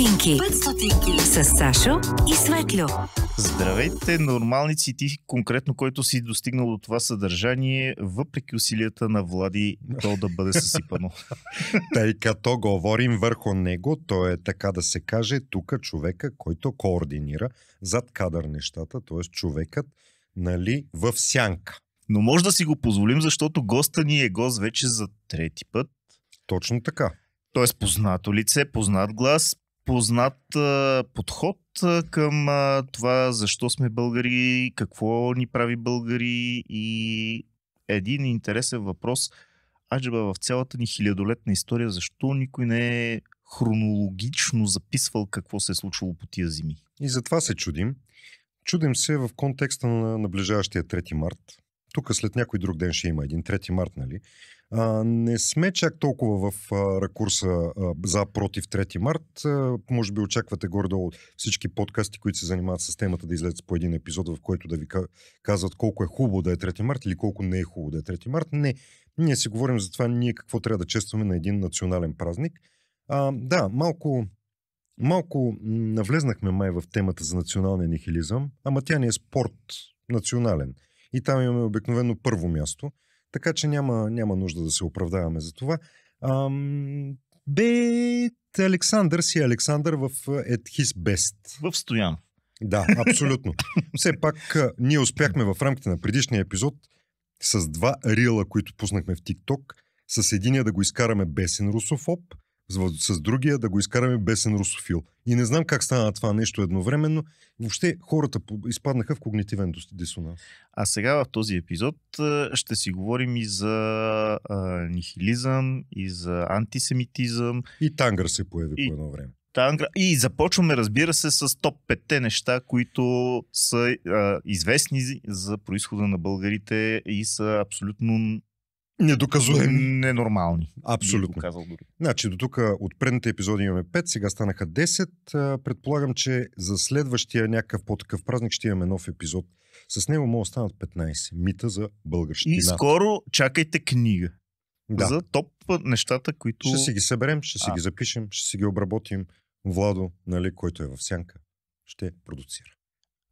стотинки. 5 стотинки. С Сашо и Светло. Здравейте, нормалници ти, конкретно който си достигнал до това съдържание, въпреки усилията на Влади, то да бъде съсипано. Тъй като говорим върху него, то е така да се каже, тук човека, който координира зад кадър нещата, т.е. човекът нали, в сянка. Но може да си го позволим, защото госта ни е гост вече за трети път. Точно така. Тоест познато лице, познат глас, познат а, подход а, към а, това защо сме българи, какво ни прави българи и един интересен въпрос. Аджеба в цялата ни хилядолетна история, защо никой не е хронологично записвал какво се е случило по тия зими? И затова се чудим. Чудим се в контекста на наближаващия 3 март, тук след някой друг ден ще има един 3 март, нали? А, не сме чак толкова в а, ракурса а, за против 3 март. А, може би очаквате горе-долу всички подкасти, които се занимават с темата, да излезат по един епизод, в който да ви казват колко е хубаво да е 3 март или колко не е хубаво да е 3 март. Не, ние си говорим за това ние какво трябва да честваме на един национален празник. А, да, малко Малко навлезнахме май в темата за националния нихилизъм, ама тя не е спорт национален и там имаме обикновено първо място. Така че няма, няма нужда да се оправдаваме за това. Ам, бе, Александър си е Александър в е, At His Best. В Стоян. Да, абсолютно. Все пак ние успяхме в рамките на предишния епизод с два рила, които пуснахме в Тикток, с единия да го изкараме бесен русофоб, с другия, да го изкараме бесен русофил. И не знам как стана това нещо едновременно. Въобще хората изпаднаха в когнитивен дисонанс. А сега в този епизод ще си говорим и за а, нихилизъм, и за антисемитизъм. И тангър се появи и... по едно време. Тангра. И започваме, разбира се, с топ 5 неща, които са а, известни за происхода на българите и са абсолютно Недоказуеми. Ненормални. Абсолютно. Казал дори. Значи до тук от предните епизоди имаме 5, сега станаха 10. Предполагам, че за следващия някакъв по-такъв празник ще имаме нов епизод. С него могат да станат 15. Мита за българщина. И скоро чакайте книга. Да. За топ нещата, които... Ще си ги съберем, ще си а. ги запишем, ще си ги обработим. Владо, нали, който е в сянка, ще продуцира.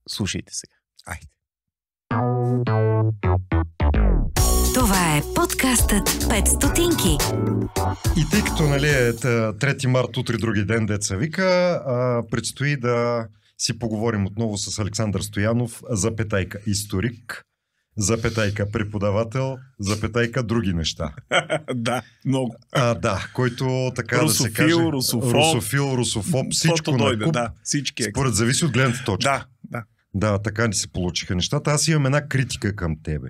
Слушайте сега. Айде подкастът 5 стотинки. И тъй като нали, е 3 март, утре други ден, деца вика, а, предстои да си поговорим отново с Александър Стоянов, петайка историк, петайка преподавател, запетайка други неща. да, много. А, да, който така русофил, да се каже... Русофил, русофил, русофоб, всичко дойде, накуп, да, всички. Според зависи от гледната точка. Да, да. Да, така ни се получиха нещата. Аз имам една критика към тебе.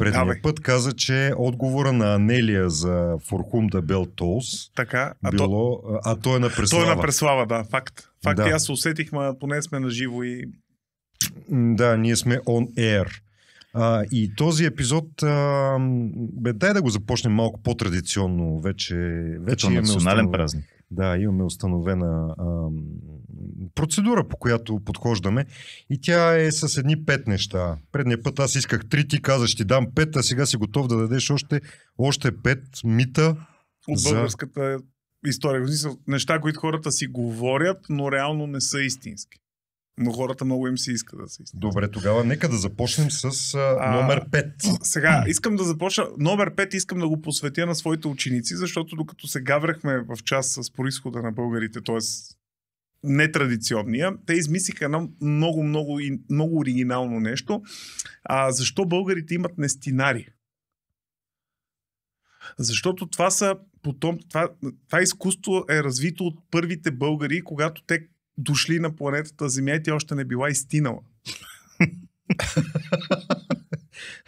Предния Давай. път каза, че отговора на Анелия за Форхум да бел Толс така, а било... То... А той е на Преслава. Той е на Преслава, да, факт. Факт, да. аз се усетих, ма поне сме на живо и... Да, ние сме on air. А, и този епизод, а, бе, дай да го започнем малко по-традиционно. Вече, вече Като национален празник. Да, имаме установена А, процедура, по която подхождаме. И тя е с едни пет неща. Предния път аз исках три, ти казаш, ще дам пет, а сега си готов да дадеш още, още пет мита. От за... българската история. Неща, които хората си говорят, но реално не са истински. Но хората много им се иска да се истински. Добре, тогава нека да започнем с а, номер 5. Сега, искам да започна. Номер 5 искам да го посветя на своите ученици, защото докато се гаврахме в част с происхода на българите, т.е нетрадиционния. Те измислиха едно много, много, много оригинално нещо. А, защо българите имат нестинари? Защото това са потом, това, това изкуство е развито от първите българи, когато те дошли на планетата Земя и тя още не била изтинала.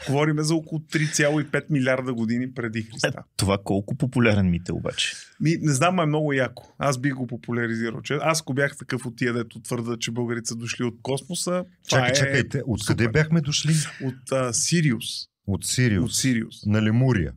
Говориме за около 3,5 милиарда години преди Христа. Е, това колко популярен мит е обаче? Ми, не знам, е много яко. Аз би го популяризирал. Че аз ако бях такъв от тия, дето твърда, че българите са дошли от космоса. Чакай, е... чакайте, къде бяхме дошли? От а, Сириус. От Сириус. От Сириус. На Лемурия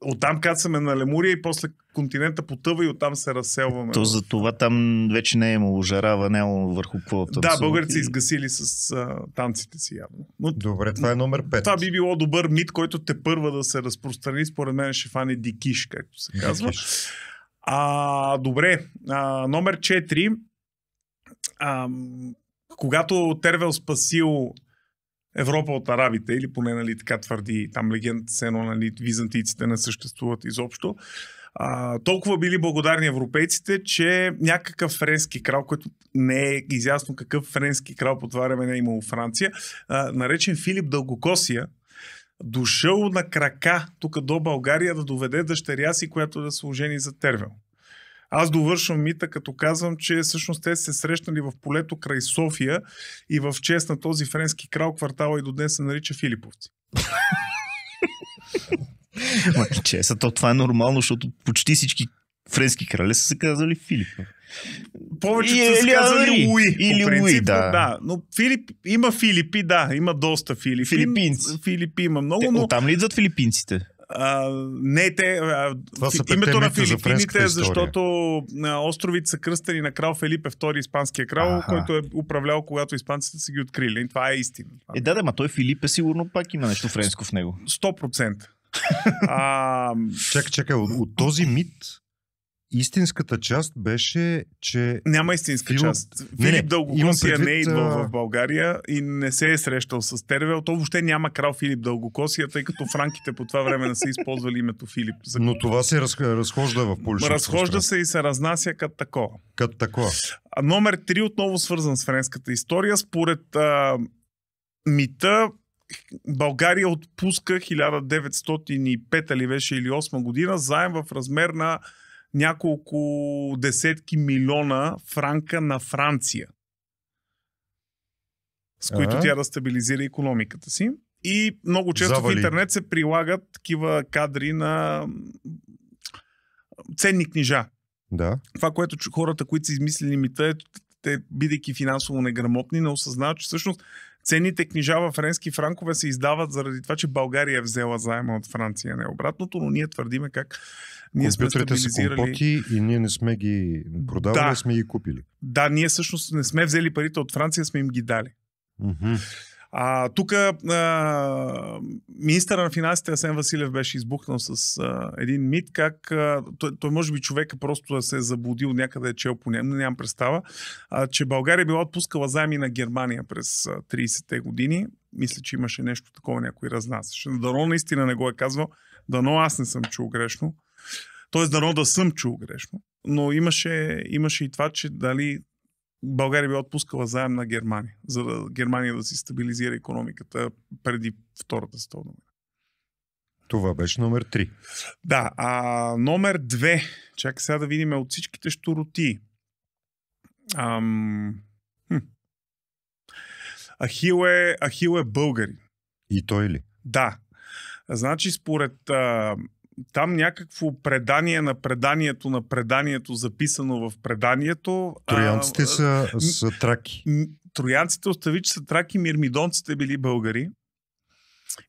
оттам кацаме на Лемурия и после континента потъва и оттам се разселваме. То за това там вече не е имало жара, ванело върху квота. Да, българите са изгасили с а, танците си явно. Но, Добре, това е номер 5. Това би било добър мит, който те първа да се разпространи. Според мен ще фане дикиш, както се казва. А, добре, а, номер 4. А, когато Тервел спасил Европа от арабите, или поне нали, така твърди там легендата, се едно нали, византийците не съществуват изобщо. А, толкова били благодарни европейците, че някакъв френски крал, който не е изясно какъв френски крал по това време не е имало Франция, а, наречен Филип Дългокосия, дошъл на крака тук до България да доведе дъщеря си, която да се ожени за Тервел. Аз довършвам мита, като казвам, че всъщност те се срещнали в полето край София и в чест на този френски крал квартала и до днес се нарича Филиповци. че, са, то това е нормално, защото почти всички френски крале са се казали Филип. Повечето са се казали Луи. Или принцип, Луи, да. да. Но Филип, има Филипи, да, има доста Филипи. Филипинци. Филипи има много, но... там оттам ли идват филипинците? А, не, те. А, са името на Филипините, за защото а, островите са кръстени на крал Фелипе II, испанския крал, А-ха. който е управлял, когато испанците са ги открили. И това е истина. Е, да, да, ма той Филипе сигурно пак има нещо френско в него. 100%. а... Чакай, чакай, от, от този мит истинската част беше, че... Няма истинска Филип... част. Не, Филип Дългокосия предвид... не е идвал в България и не се е срещал с Тервел. То въобще няма крал Филип Дългокосия, тъй като франките по това време не са използвали името Филип. За... Но това се раз... разхожда в полицията. Разхожда се и се разнася като такова. Като такова. Номер 3 отново свързан с френската история. Според а, мита, България отпуска 1905 или беше или 8 година заем в размер на няколко десетки милиона франка на Франция, с които ага. тя да стабилизира економиката си. И много често Завали. в интернет се прилагат такива кадри на ценни книжа. Да. Това, което хората, които са измислили мита, е, те, бидейки финансово неграмотни, не осъзнават, че всъщност ценните книжа в френски франкове се издават заради това, че България е взела заема от Франция, не обратното, но ние твърдиме как ние Компютрите сме стабилизирали... са компоти и ние не сме ги продавали, да. сме ги купили. Да, ние всъщност не сме взели парите от Франция, сме им ги дали. Mm-hmm. А, тук а, министъра на финансите Асен Василев беше избухнал с а, един мит, как а, той, той може би човека просто да се е заблудил някъде, е чел по нямам представа, а, че България е била отпускала заеми на Германия през 30-те години. Мисля, че имаше нещо такова, някой разнасяше. Дано наистина не го е казвал, дано аз не съм чул грешно. Тоест, дано да съм чул грешно. Но имаше, имаше и това, че дали България би отпускала заем на Германия, за да Германия да си стабилизира економиката преди Втората световна война. Това беше номер 3. Да, а номер 2, чакай сега да видим от всичките щуроти. Ам... Хм. Ахил е, Ахил е българи. И той ли? Да. Значи, според а, там някакво предание на преданието на преданието, записано в преданието. Троянците а, са, а, са траки. Троянците остави, че са траки, мирмидонците били българи.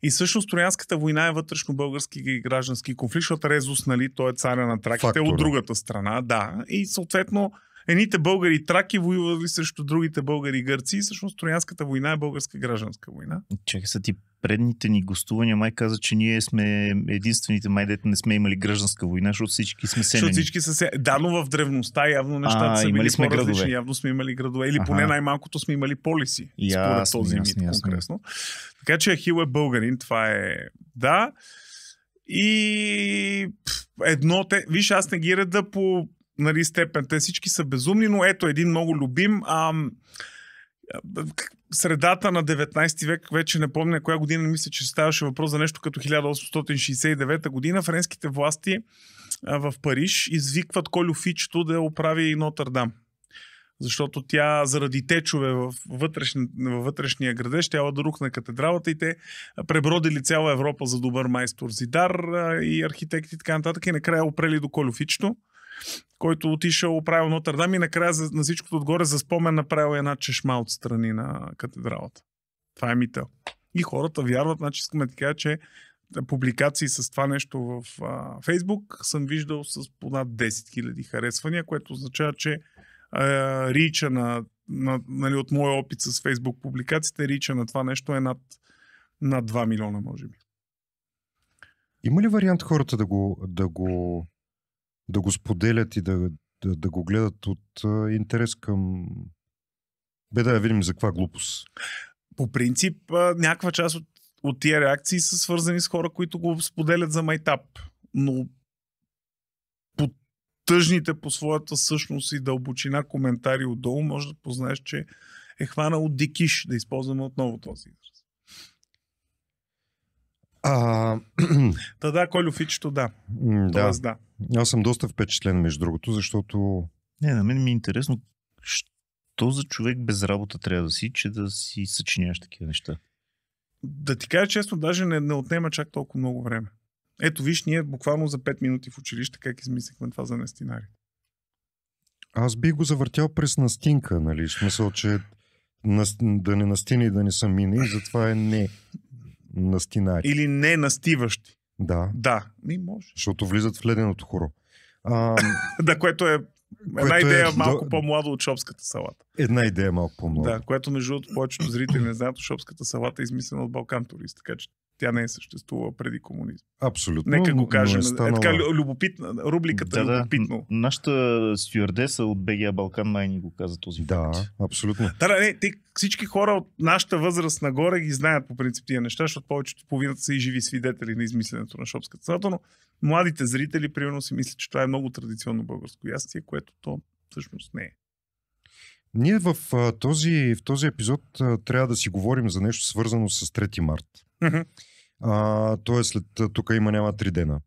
И всъщност Троянската война е вътрешно-български граждански конфликт, защото Резус, нали, той е царя на траките, Фактор. от другата страна, да. И съответно едните българи траки воювали срещу другите българи и гърци. И всъщност Троянската война е българска гражданска война. Чакай са ти предните ни гостувания май каза, че ние сме единствените май дете не сме имали гражданска война, защото всички сме се. всички са се... Да, но в древността явно нещата а, са били сме по-различни. Градове. Явно сме имали градове. Или поне най-малкото сме имали полиси, Я, според този ясно, мит ясно. конкретно. Така че Ахил е българин, това е... Да. И едно те... Виж, аз не ги реда по нали, степен. Те всички са безумни, но ето един много любим. А средата на 19 век, вече не помня коя година, мисля, че ставаше въпрос за нещо като 1869 година, френските власти а, в Париж извикват Колю Фичто да оправи Нотърдам. Защото тя заради течове във, вътрешни, във вътрешния градеж тяла да рухне катедралата и те пребродили цяла Европа за добър майстор Зидар а, и архитекти и така нататък и накрая опрели до Колю Фичто който отишъл, правил Нотърдам и накрая за, на всичкото отгоре за спомен направил една чешма от страни на катедралата. Това е мита. И хората вярват, значи искаме така, че публикации с това нещо в а, Фейсбук съм виждал с понад 10 000 харесвания, което означава, че а, рича на, на нали, от моя опит с Фейсбук публикациите, рича на това нещо е над, над 2 милиона, може би. Има ли вариант хората да го, да го да го споделят и да, да, да го гледат от а, интерес към... Бе да я видим за каква глупост. По принцип, а, някаква част от, от тия реакции са свързани с хора, които го споделят за майтап. Но по тъжните по своята същност и дълбочина коментари отдолу може да познаеш, че е хванал дикиш, да използваме отново този израз. А... Та да, Фичето, да. да. Тоест, да. Аз съм доста впечатлен, между другото, защото... Не, на мен ми е интересно, що за човек без работа трябва да си, че да си съчиняваш такива неща? Да ти кажа честно, даже не, не отнема чак толкова много време. Ето виж, ние буквално за 5 минути в училище как измислихме това за настинари. Аз би го завъртял през настинка, нали? В Смисъл, че да не настине и да не са мини, затова е не настинаещи. Или не настиващи. Да. Да. Ми може. Защото влизат в леденото хоро. А... да, което е Една е идея е... малко по-млада от шопската салата. Една идея малко по-млада. Да, което между другото повечето зрители не знаят, шопската салата е измислена от Балкан турист, така че тя не е съществува преди комунизма. Абсолютно. Нека го е кажем. Е, станала... е така любопитна, рубликата да, любопитно. Да, нашата стюардеса от БГА Балкан май ни го каза този факт. Да, абсолютно. Да, да, не, те, всички хора от нашата възраст нагоре ги знаят по принцип тия неща, защото повечето половината са и живи свидетели на измисленето на шопската цената, но младите зрители примерно си мислят, че това е много традиционно българско ястие, което то всъщност не е. Ние в този, в този епизод трябва да си говорим за нещо свързано с 3 март. Uh-huh. А, тоест след тук има няма три дена.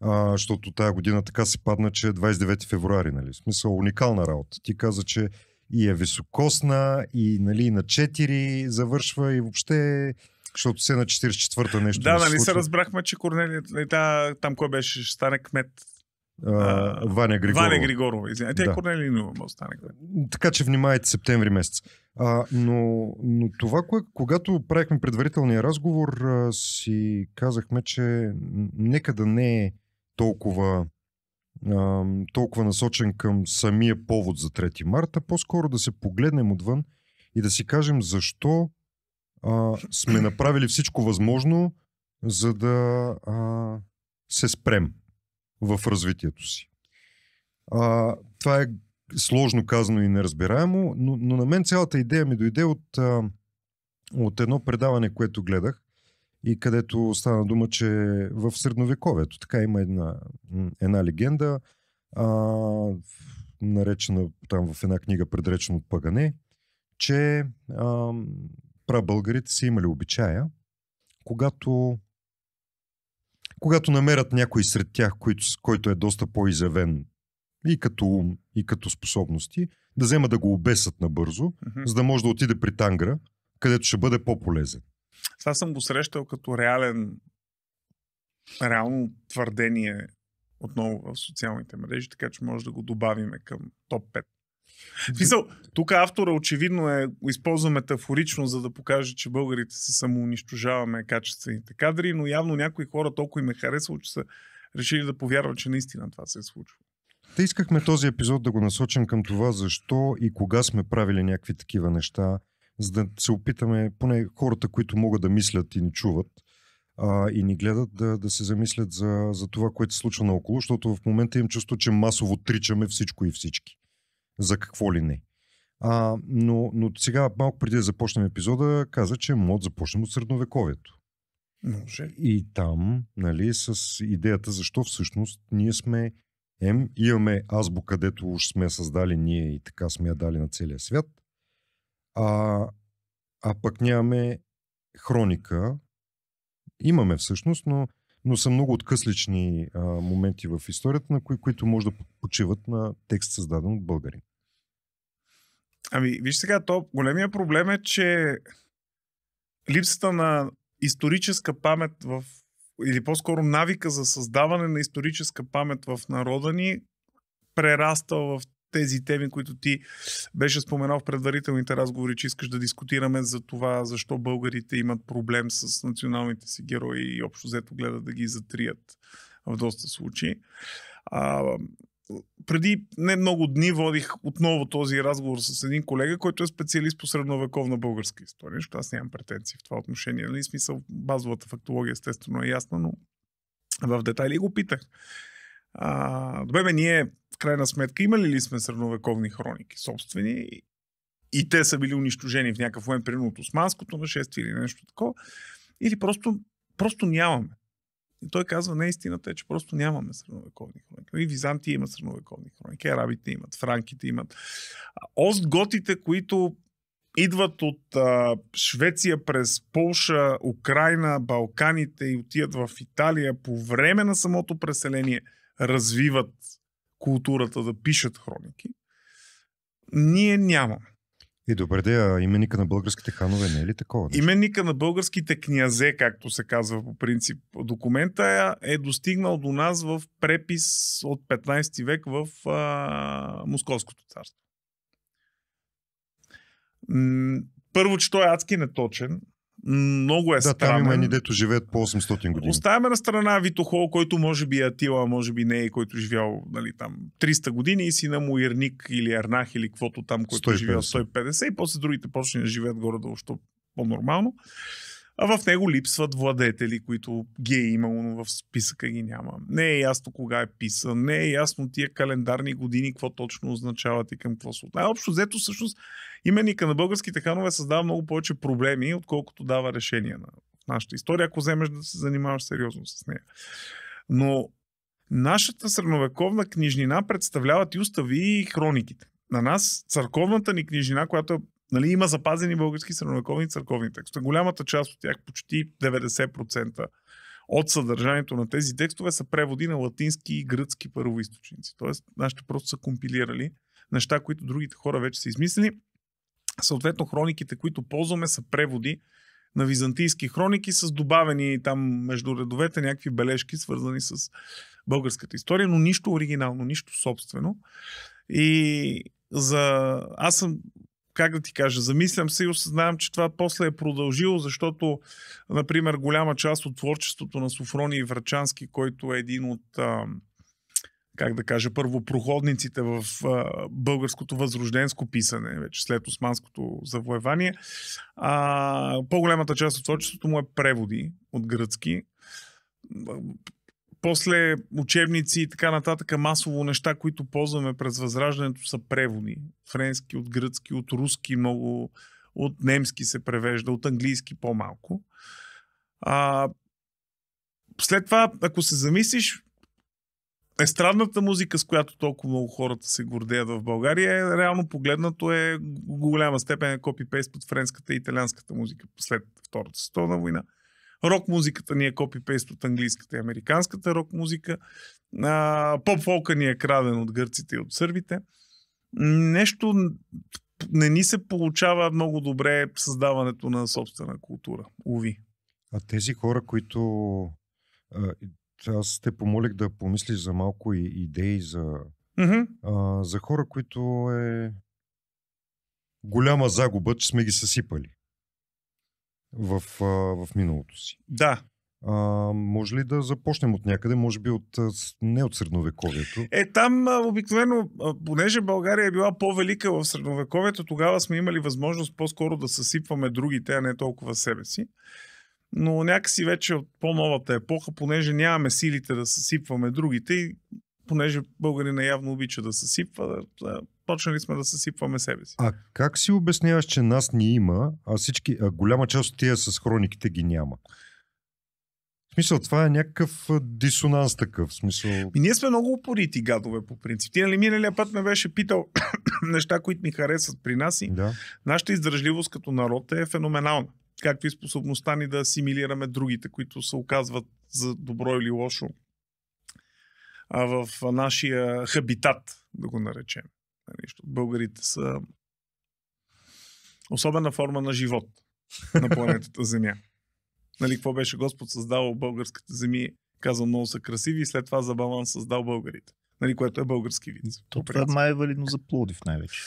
А, защото тая година така се падна, че 29 е февруари, нали? В смисъл уникална работа. Ти каза, че и е високосна, и нали, на 4 завършва и въобще защото се на 44-та нещо. Да, нали се разбрахме, че Корнелия, нали, там кой беше, ще стане кмет Uh, Ваня Григорова. Ваня Григорова, извинете. Да. Е Корнелино стане. Така че внимайте септември месец. Uh, но, но това, кое, когато правихме предварителния разговор, uh, си казахме, че нека да не е толкова uh, толкова насочен към самия повод за 3 марта, по-скоро да се погледнем отвън и да си кажем защо uh, сме направили всичко възможно, за да uh, се спрем в развитието си. А, това е сложно казано и неразбираемо, но, но на мен цялата идея ми дойде от, а, от едно предаване, което гледах и където стана дума, че в средновековието така има една, една легенда, а, наречена там в една книга предречена от Пагане, че а, прабългарите са имали обичая, когато когато намерят някой сред тях, който, който е доста по-изявен и като ум, и като способности, да взема да го обесат набързо, mm-hmm. за да може да отиде при Тангра, където ще бъде по-полезен. Сега съм го срещал като реален, реално твърдение отново в социалните мрежи, така че може да го добавим към топ 5. Смисъл, тук автора очевидно е, използва метафорично, за да покаже, че българите се самоунищожаваме качествените кадри, но явно някои хора толкова им е харесало, че са решили да повярват, че наистина това се е случило. Та искахме този епизод да го насочим към това, защо и кога сме правили някакви такива неща, за да се опитаме, поне хората, които могат да мислят и ни чуват, а, и ни гледат да, да се замислят за, за това, което се случва наоколо, защото в момента им чувство, че масово тричаме всичко и всички за какво ли не. А, но, но сега, малко преди да започнем епизода, каза, че мод започнем от средновековието. Може. И там, нали, с идеята защо всъщност ние сме М, имаме азбука, където уж сме създали ние и така сме я дали на целия свят. А, а пък нямаме хроника. Имаме всъщност, но но са много откъслични а, моменти в историята, на кои, които може да почиват на текст създаден от българин. Ами, виж сега, то големия проблем е, че липсата на историческа памет в или по-скоро навика за създаване на историческа памет в народа ни прераства в тези теми, които ти беше споменал в предварителните разговори, че искаш да дискутираме за това, защо българите имат проблем с националните си герои и общо взето гледат да ги затрият в доста случаи. А, преди не много дни водих отново този разговор с един колега, който е специалист по средновековна българска история, защото аз нямам претенции в това отношение. Нали? Смисъл, базовата фактология естествено е ясна, но в детайли го питах. А, добре, бе, ние в крайна сметка имали ли сме средновековни хроники собствени и те са били унищожени в някакъв момент, примерно от османското нашествие или нещо такова, или просто, просто нямаме. И той казва, не истината е, че просто нямаме средновековни хроники. И нали, Византи има средновековни хроники, арабите имат, франките имат. Остготите, които идват от а, Швеция през Полша, Украина, Балканите и отиват в Италия по време на самото преселение, развиват културата да пишат хроники, ние нямаме. И е, добре, да, именика на българските ханове не е ли такова? Нещо? Именника на българските князе, както се казва по принцип документа, е, е достигнал до нас в препис от 15 век в а, Московското царство. Първо, че той е адски неточен, много е да, странен. там има едни дето живеят по 800 години. Оставяме на страна Витохол, който може би е Атила, може би не е, който е живял нали, там 300 години и сина му Ирник или Ернах или каквото там, който 150. Е живял 150 и после другите почне да живеят горе-долу, по-нормално. А в него липсват владетели, които ги е имало, но в списъка ги няма. Не е ясно кога е писан, не е ясно тия календарни години, какво точно означават и към какво се отнася. Общо взето, всъщност, именика на българските ханове създава много повече проблеми, отколкото дава решения на нашата история, ако вземеш да се занимаваш сериозно с нея. Но нашата средновековна книжнина представляват и устави и хрониките. На нас църковната ни книжнина, която е Нали, има запазени български средновековни църковни текстове. Голямата част от тях, почти 90% от съдържанието на тези текстове са преводи на латински и гръцки първоисточници. Тоест, нашите просто са компилирали неща, които другите хора вече са измислили. Съответно, хрониките, които ползваме, са преводи на византийски хроники с добавени там между редовете някакви бележки, свързани с българската история, но нищо оригинално, нищо собствено. И за... Аз съм как да ти кажа, замислям се и осъзнавам, че това после е продължило, защото, например, голяма част от творчеството на Софрони и Врачански, който е един от как да кажа, първопроходниците в българското възрожденско писане, вече след османското завоевание. А, по-голямата част от творчеството му е преводи от гръцки после учебници и така нататък, масово неща, които ползваме през възраждането са преводи. Френски, от гръцки, от руски много, от немски се превежда, от английски по-малко. А, след това, ако се замислиш, естрадната музика, с която толкова много хората се гордеят в България, е реално погледнато е голяма степен е копипейст от френската и италианската музика след Втората световна война. Рок музиката ни е копипейст от английската и американската рок музика. Поп-фолка ни е краден от гърците и от сърбите. Нещо не ни се получава много добре създаването на собствена култура. Уви. А тези хора, които аз те помолих да помислиш за малко идеи за, mm-hmm. а, за хора, които е голяма загуба, че сме ги съсипали в, в миналото си. Да. А, може ли да започнем от някъде, може би от, не от средновековието? Е, там обикновено, понеже България е била по-велика в средновековието, тогава сме имали възможност по-скоро да съсипваме другите, а не толкова себе си. Но някакси вече от по-новата епоха, понеже нямаме силите да съсипваме другите и понеже българи явно обича да съсипва, да, почнали сме да съсипваме себе си. А как си обясняваш, че нас ни има, а всички, а голяма част от тия с хрониките ги няма? В смисъл, това е някакъв дисонанс такъв. Смисъл... И ние сме много упорити гадове по принцип. Ти нали миналия път ме беше питал неща, които ми харесват при нас и да. нашата издържливост като народ е феноменална. Както и способността ни да асимилираме другите, които се оказват за добро или лошо а в нашия хабитат, да го наречем. Нали, българите са особена форма на живот на планетата Земя. Нали, какво беше Господ създал българските земи, казал много са красиви и след това за баланс създал българите. Нали, което е български вид. То това е май е валидно за Плодив най-вече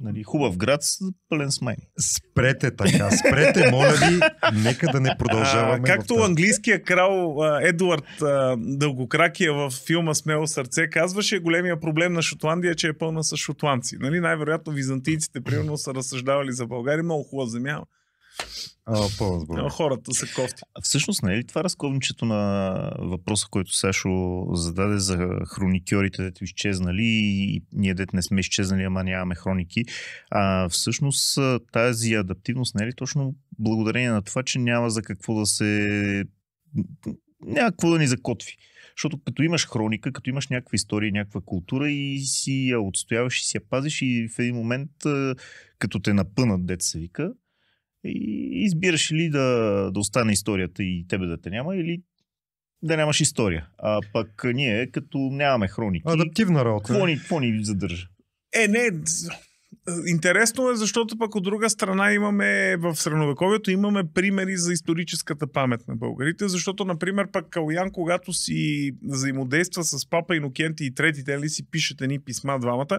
нали, хубав град, пълен с майни. Спрете така, спрете, моля ви, нека да не продължаваме. А, както в английския крал а, Едуард а, Дългокракия в филма Смело сърце казваше, големия проблем на Шотландия, е, че е пълна с шотландци. Нали, най-вероятно византийците, примерно, са разсъждавали за България, много хубава земя, а, пълно Хората са кофти. Всъщност не е ли това разковничето на въпроса, който Сашо зададе за хроникьорите, дето изчезнали и ние дете не сме изчезнали, ама нямаме хроники. А, всъщност тази адаптивност не е ли точно благодарение на това, че няма за какво да се... Няма какво да ни закотви. Защото като имаш хроника, като имаш някаква история, някаква култура и си я отстояваш и си я пазиш и в един момент, като те напънат, деца вика, и избираш ли да, да остане историята и тебе да те няма, или да нямаш история. А пък ние, като нямаме хроники... Адаптивна работа. Какво ни, какво ни задържа? Е, не, интересно е, защото пък от друга страна имаме в средновековието имаме примери за историческата памет на българите, защото, например, пък Калуян, когато си взаимодейства с папа Инокенти и трети, те ли си пишете ни писма двамата,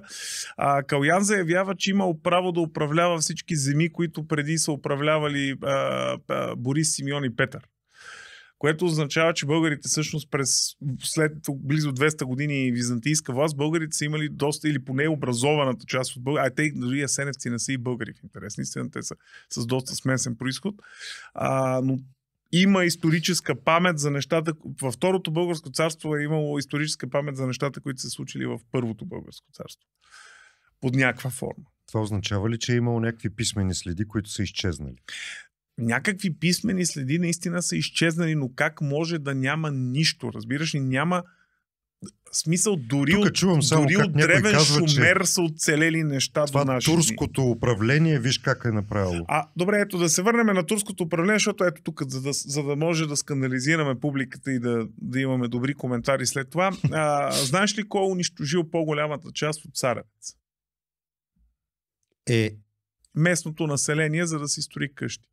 а, Калуян заявява, че имал право да управлява всички земи, които преди са управлявали а, а, Борис, Симеон и Петър което означава, че българите всъщност през след близо 200 години византийска власт, българите са имали доста или поне образованата част от българите. а те дори асеневци не са и българи в интерес, Истина, те са с доста смесен происход, а, но има историческа памет за нещата. Във Второто българско царство е имало историческа памет за нещата, които са случили в Първото българско царство. Под някаква форма. Това означава ли, че е имало някакви писмени следи, които са изчезнали? някакви писмени следи наистина са изчезнали, но как може да няма нищо? Разбираш ли, няма смисъл дори Тука от, чувам само дори от древен казва, шумер са оцелели неща това до наши турското управление, виж как е направило. А, добре, ето да се върнем на турското управление, защото ето тук, за да, за да може да скандализираме публиката и да, да имаме добри коментари след това. А, знаеш ли кой е унищожил по-голямата част от царевец? Е... Местното население, за да си строи къщи.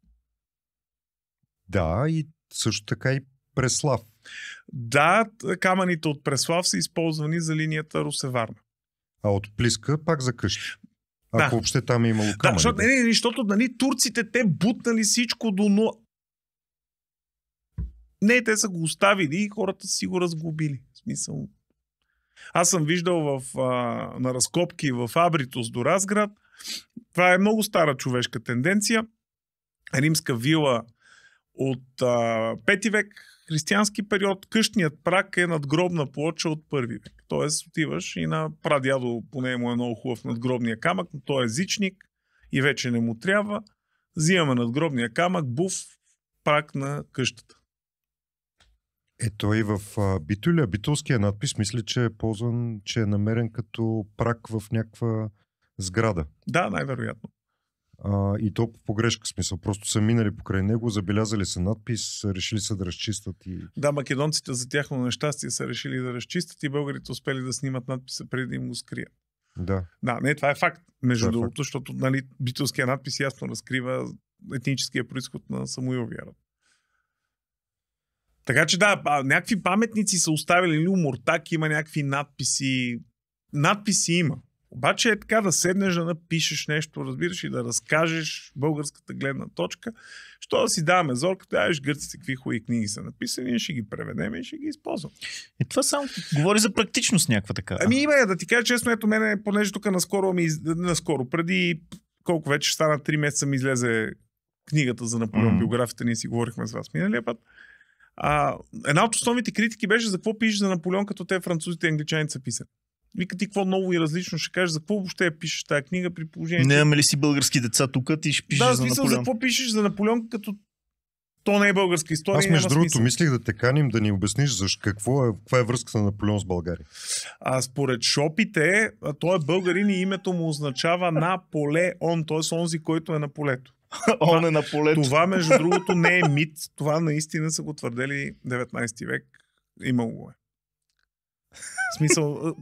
Да, и също така и Преслав. Да, камъните от Преслав са използвани за линията Русеварна. А от Плиска пак за къщи. Ако да. въобще там е имало камъни. Да, защото, не, не, защото нали, турците те бутнали всичко до но... Не, те са го оставили и хората си го разгубили. В смисъл. Аз съм виждал в, а, на разкопки в Абритус до Разград. Това е много стара човешка тенденция. Римска вила от а, пети век християнски период къщният прак е надгробна плоча от първи век. Тоест отиваш и на прадядо, поне му е много хубав надгробния камък, но той е езичник и вече не му трябва. Взимаме надгробния камък, буф, прак на къщата. Ето и в Битоля, битулския надпис, мисля, че е ползван, че е намерен като прак в някаква сграда. Да, най-вероятно. А, и то по грешка смисъл. Просто са минали покрай него, забелязали са надпис, решили са да разчистат. И... Да, македонците за тяхно нещастие са решили да разчистят и българите успели да снимат надписа преди да им го скрият. Да. Да, не, това е факт, между е другото, е защото нали, битовския надпис ясно разкрива етническия происход на Вяра. Така че да, някакви паметници са оставили или умортак, има някакви надписи. Надписи има. Обаче е така да седнеш да напишеш нещо, разбираш и да разкажеш българската гледна точка. Що да си даваме зор, като даваш гърците какви хубави книги са написани, ще ги преведем и ще ги използвам. И е, това само говори за практичност някаква така. Ами има, да ти кажа честно, ето мене, понеже тук наскоро, ми, наскоро преди колко вече стана 3 месеца ми излезе книгата за Наполеон, mm. биографията, ние си говорихме с вас миналия път. А, една от основните критики беше за какво пишеш за Наполеон, като те французите и англичаните са писали. Вика ти какво ново и различно ще кажеш, за какво въобще я пишеш тази книга при положение. Не, ама ли си български деца тук, ти ще пишеш да, за смисъл, за какво пишеш за Наполеон, като то не е българска история. Аз между другото мислих да те каним да ни обясниш защо какво е, каква е връзката на Наполеон с България. А според шопите, той е българин и името му означава Наполеон, т.е. онзи, който е на полето. Он е на полето. Това, между другото, не е мит. Това наистина са го твърдели 19 век. Имало го е. В смисъл,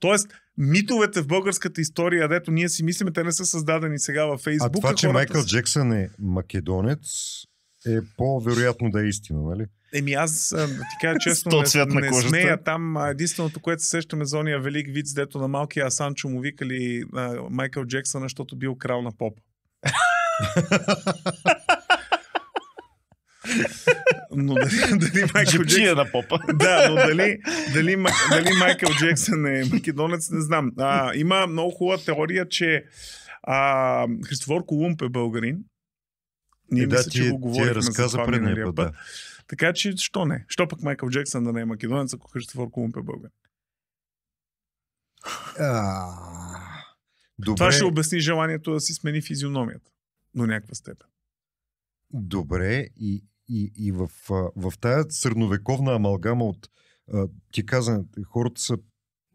тоест, митовете в българската история, дето ние си мислиме, те не са създадени сега във Фейсбук. А това, че Майкъл Джексън е македонец, е по-вероятно да е истина, нали? Еми аз ти кажа честно, не, не смея там. Единственото, което се сещаме за ония велик вид, дето на малкия Асанчо му викали а, Майкъл Джексън, защото бил крал на поп. но дали, дали Майкъл Джексън... на попа. Да, но дали, дали, дали Майкъл Джексън е македонец, не знам. А, има много хубава теория, че а, Христофор Колумб е българин. Ние е, да, мисля, ти, че го говорихме за това път. Да. Така че, що не? Що пък Майкъл Джексън да не е македонец, ако Христофор Колумб е българин? А, добре. Това ще обясни желанието да си смени физиономията до някаква степен. Добре, и и, и в, в тая средновековна амалгама от ти каза, хората са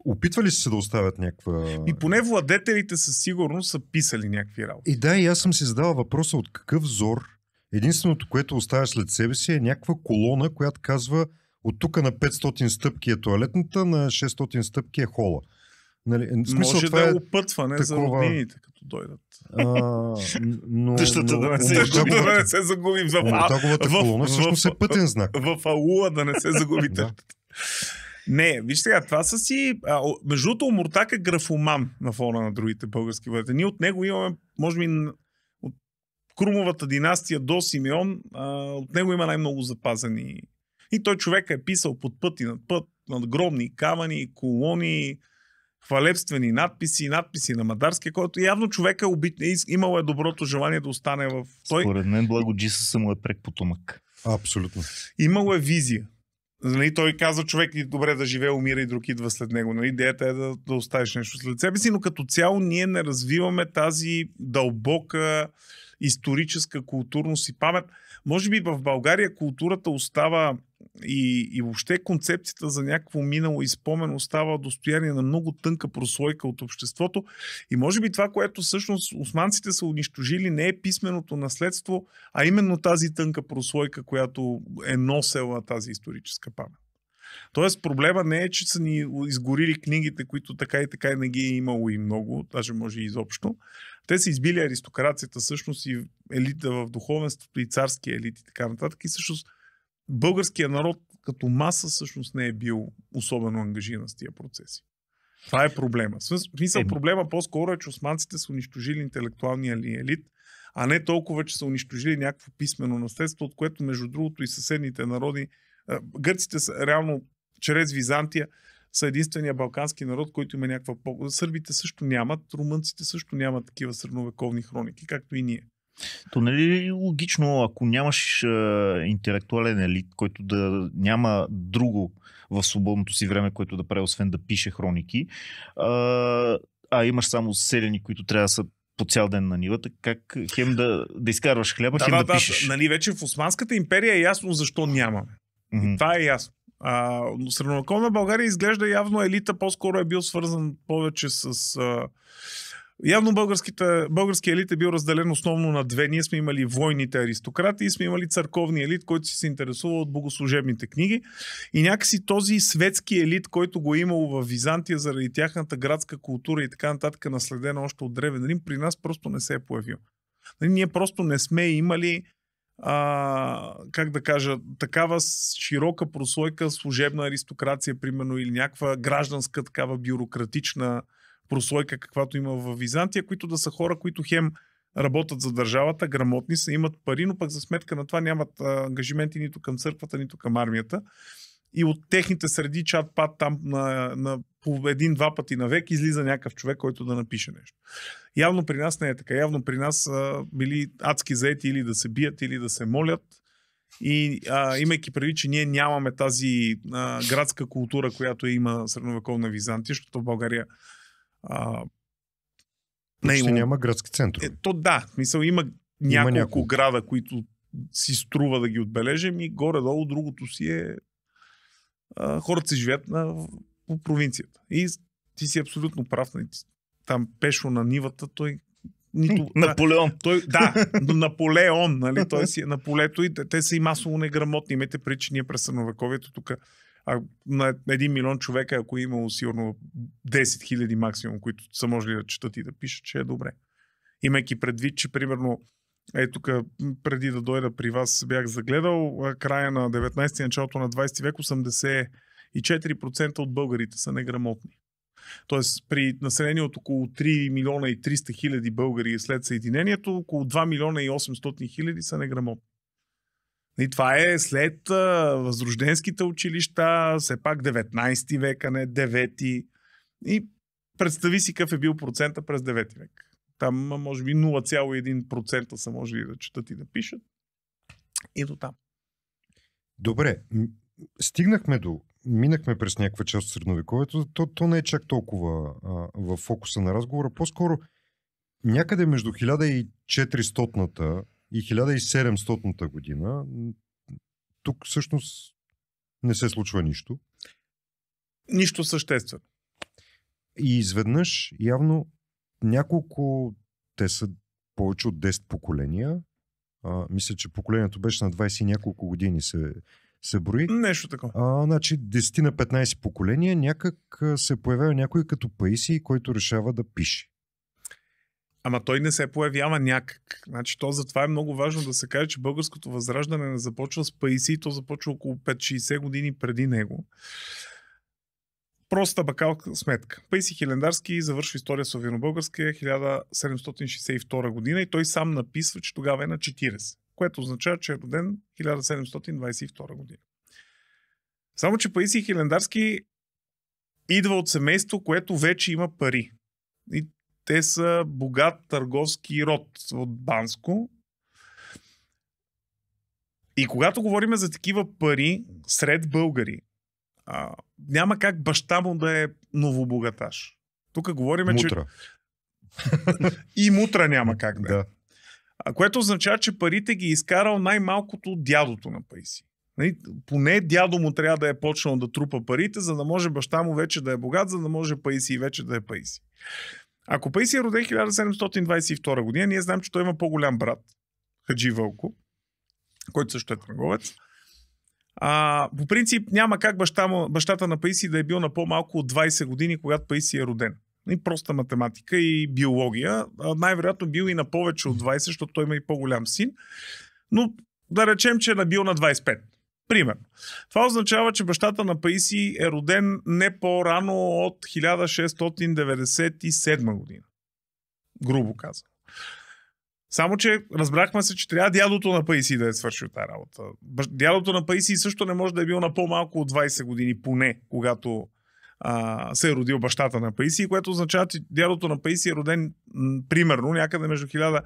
Опитвали си се да оставят някаква... И поне владетелите със сигурност са писали някакви работи. И да, и аз съм си задал въпроса от какъв зор единственото, което оставя след себе си е някаква колона, която казва от тук на 500 стъпки е туалетната, на 600 стъпки е хола. Нали, е, в смисъл, Може това да е, е опътване такова... за роднините, като дойдат. А, но, Тъщата да не се, тъщата да не се загубим за Таговата колона всъщност е пътен знак. В, аула да не се загуби Не, виж сега, това са си... А, между другото, Муртак е графоман на фона на другите български владетели. Ние от него имаме, може би, от Крумовата династия до Симеон, а, от него има най-много запазени... И той човек е писал под път и над път, надгробни камъни, колони, хвалебствени надписи, надписи на Мадарски, който явно човека обид... Е имал е доброто желание да остане в той. Според мен Благо Джисъс му е прек потомък. Абсолютно. Имал е визия. Нали, той каза човек и добре да живее, умира и друг идва след него. Нали, идеята е да, да оставиш нещо след себе си, но като цяло ние не развиваме тази дълбока историческа културност и памет. Може би в България културата остава и, и въобще концепцията за някакво минало и спомен остава достояние на много тънка прослойка от обществото. И може би това, което всъщност османците са унищожили, не е писменото наследство, а именно тази тънка прослойка, която е носела тази историческа памет. Тоест проблема не е, че са ни изгорили книгите, които така и така и не ги е имало и много, даже може и изобщо. Те са избили аристокрацията всъщност и елита в духовенството и царски елит и така нататък. И всъщност българския народ като маса всъщност не е бил особено ангажиран с тия процеси. Това е проблема. В смисъл е, проблема по-скоро е, че османците са унищожили интелектуалния ли елит, а не толкова, че са унищожили някакво писмено наследство, от което между другото и съседните народи е, гърците са реално чрез Византия са единствения балкански народ, който има някаква по... Сърбите също нямат, румънците също нямат такива средновековни хроники, както и ние. То нали е логично, ако нямаш е, интелектуален елит, който да няма друго в свободното си време, което да прави, освен да пише хроники, а имаш само селени, които трябва да са по цял ден на нивата, как хем да, да изкарваш хляба, да, хем да, да пишеш. Да, нали вече в Османската империя е ясно защо нямаме. Mm-hmm. И това е ясно. А, но средновековна България изглежда явно елита по-скоро е бил свързан повече с... А, Явно български елит е бил разделен основно на две. Ние сме имали войните аристократи и сме имали църковния елит, който си се интересува от богослужебните книги. И някакси този светски елит, който го е имал в Византия заради тяхната градска култура и така нататък, наследена още от Древен Рим, при нас просто не се е появил. Нали, ние просто не сме имали а, как да кажа, такава широка прослойка служебна аристокрация, примерно, или някаква гражданска такава бюрократична прослойка, каквато има в Византия, които да са хора, които хем работят за държавата, грамотни са, имат пари, но пък за сметка на това нямат а, ангажименти нито към църквата, нито към армията. И от техните среди чат пат там на, на по един-два пъти навек излиза някакъв човек, който да напише нещо. Явно при нас не е така. Явно при нас а, били адски заети или да се бият, или да се молят. И а, имайки преди, че ние нямаме тази а, градска култура, която има средновековна Византия, защото в България а, не има... няма градски център. Е, то да, мисъл има няколко, има няколко града, които си струва да ги отбележим и горе-долу другото си е а, хората си живеят на по провинцията. И ти си абсолютно прав. Нали, там пешо на нивата, той нито... Наполеон. Да, той, да, Наполеон, нали? Той си е на полето и те са и масово неграмотни. Имайте причини че ние през средновековието тук а, на един милион човека, ако е имало сигурно 10 хиляди максимум, които са можели да четат и да пишат, че е добре. Имайки предвид, че примерно е тук, преди да дойда при вас, бях загледал края на 19 началото на 20 век, 80 и 4% от българите са неграмотни. Тоест при население от около 3 милиона и 300 хиляди българи след съединението, около 2 милиона и 800 хиляди са неграмотни. И това е след а, възрожденските училища, все пак 19 век, а не 9. И представи си какъв е бил процента през 9 век. Там може би 0,1% са можели да четат и да пишат. И до там. Добре, стигнахме до минахме през някаква част от средновековието, то, то не е чак толкова в фокуса на разговора. По-скоро някъде между 1400-та и 1700-та година тук всъщност не се случва нищо. Нищо съществено. И изведнъж явно няколко, те са повече от 10 поколения, а, мисля, че поколението беше на 20 и няколко години се се брои. Нещо такова. А, значи 10 на 15 поколения някак се появява някой като Паиси, който решава да пише. Ама той не се появява някак. Значи, то затова е много важно да се каже, че българското възраждане не започва с Паиси, то започва около 5-60 години преди него. Проста бакалка сметка. Паиси Хилендарски завършва история с Овинобългарския 1762 година и той сам написва, че тогава е на 40 което означава, че е роден 1722 година. Само, че Паисий Хилендарски идва от семейство, което вече има пари. И те са богат търговски род от Банско. И когато говорим за такива пари сред българи, а, няма как баща му да е новобогаташ. Тук говорим, мутра. че... И мутра няма как да. Е. да. А, което означава, че парите ги е изкарал най-малкото от дядото на Пейси. Нали, поне дядо му трябва да е почнал да трупа парите, за да може баща му вече да е богат, за да може Пейси и вече да е Пейси. Ако Пейси е роден 1722 година, ние знаем, че той има по-голям брат, Хаджи Вълко, който също е търговец. А, по принцип няма как баща му, бащата на Паиси да е бил на по-малко от 20 години, когато Паиси е роден и проста математика и биология. Най-вероятно бил и на повече от 20, защото той има и по-голям син. Но да речем, че е набил на 25. Примерно. Това означава, че бащата на Паиси е роден не по-рано от 1697 година. Грубо казвам. Само, че разбрахме се, че трябва дядото на Паиси да е свършил тази работа. Дядото на Паиси също не може да е бил на по-малко от 20 години, поне, когато а, се е родил бащата на Паисий, което означава, че дядото на Паисий е роден м, примерно някъде между 1660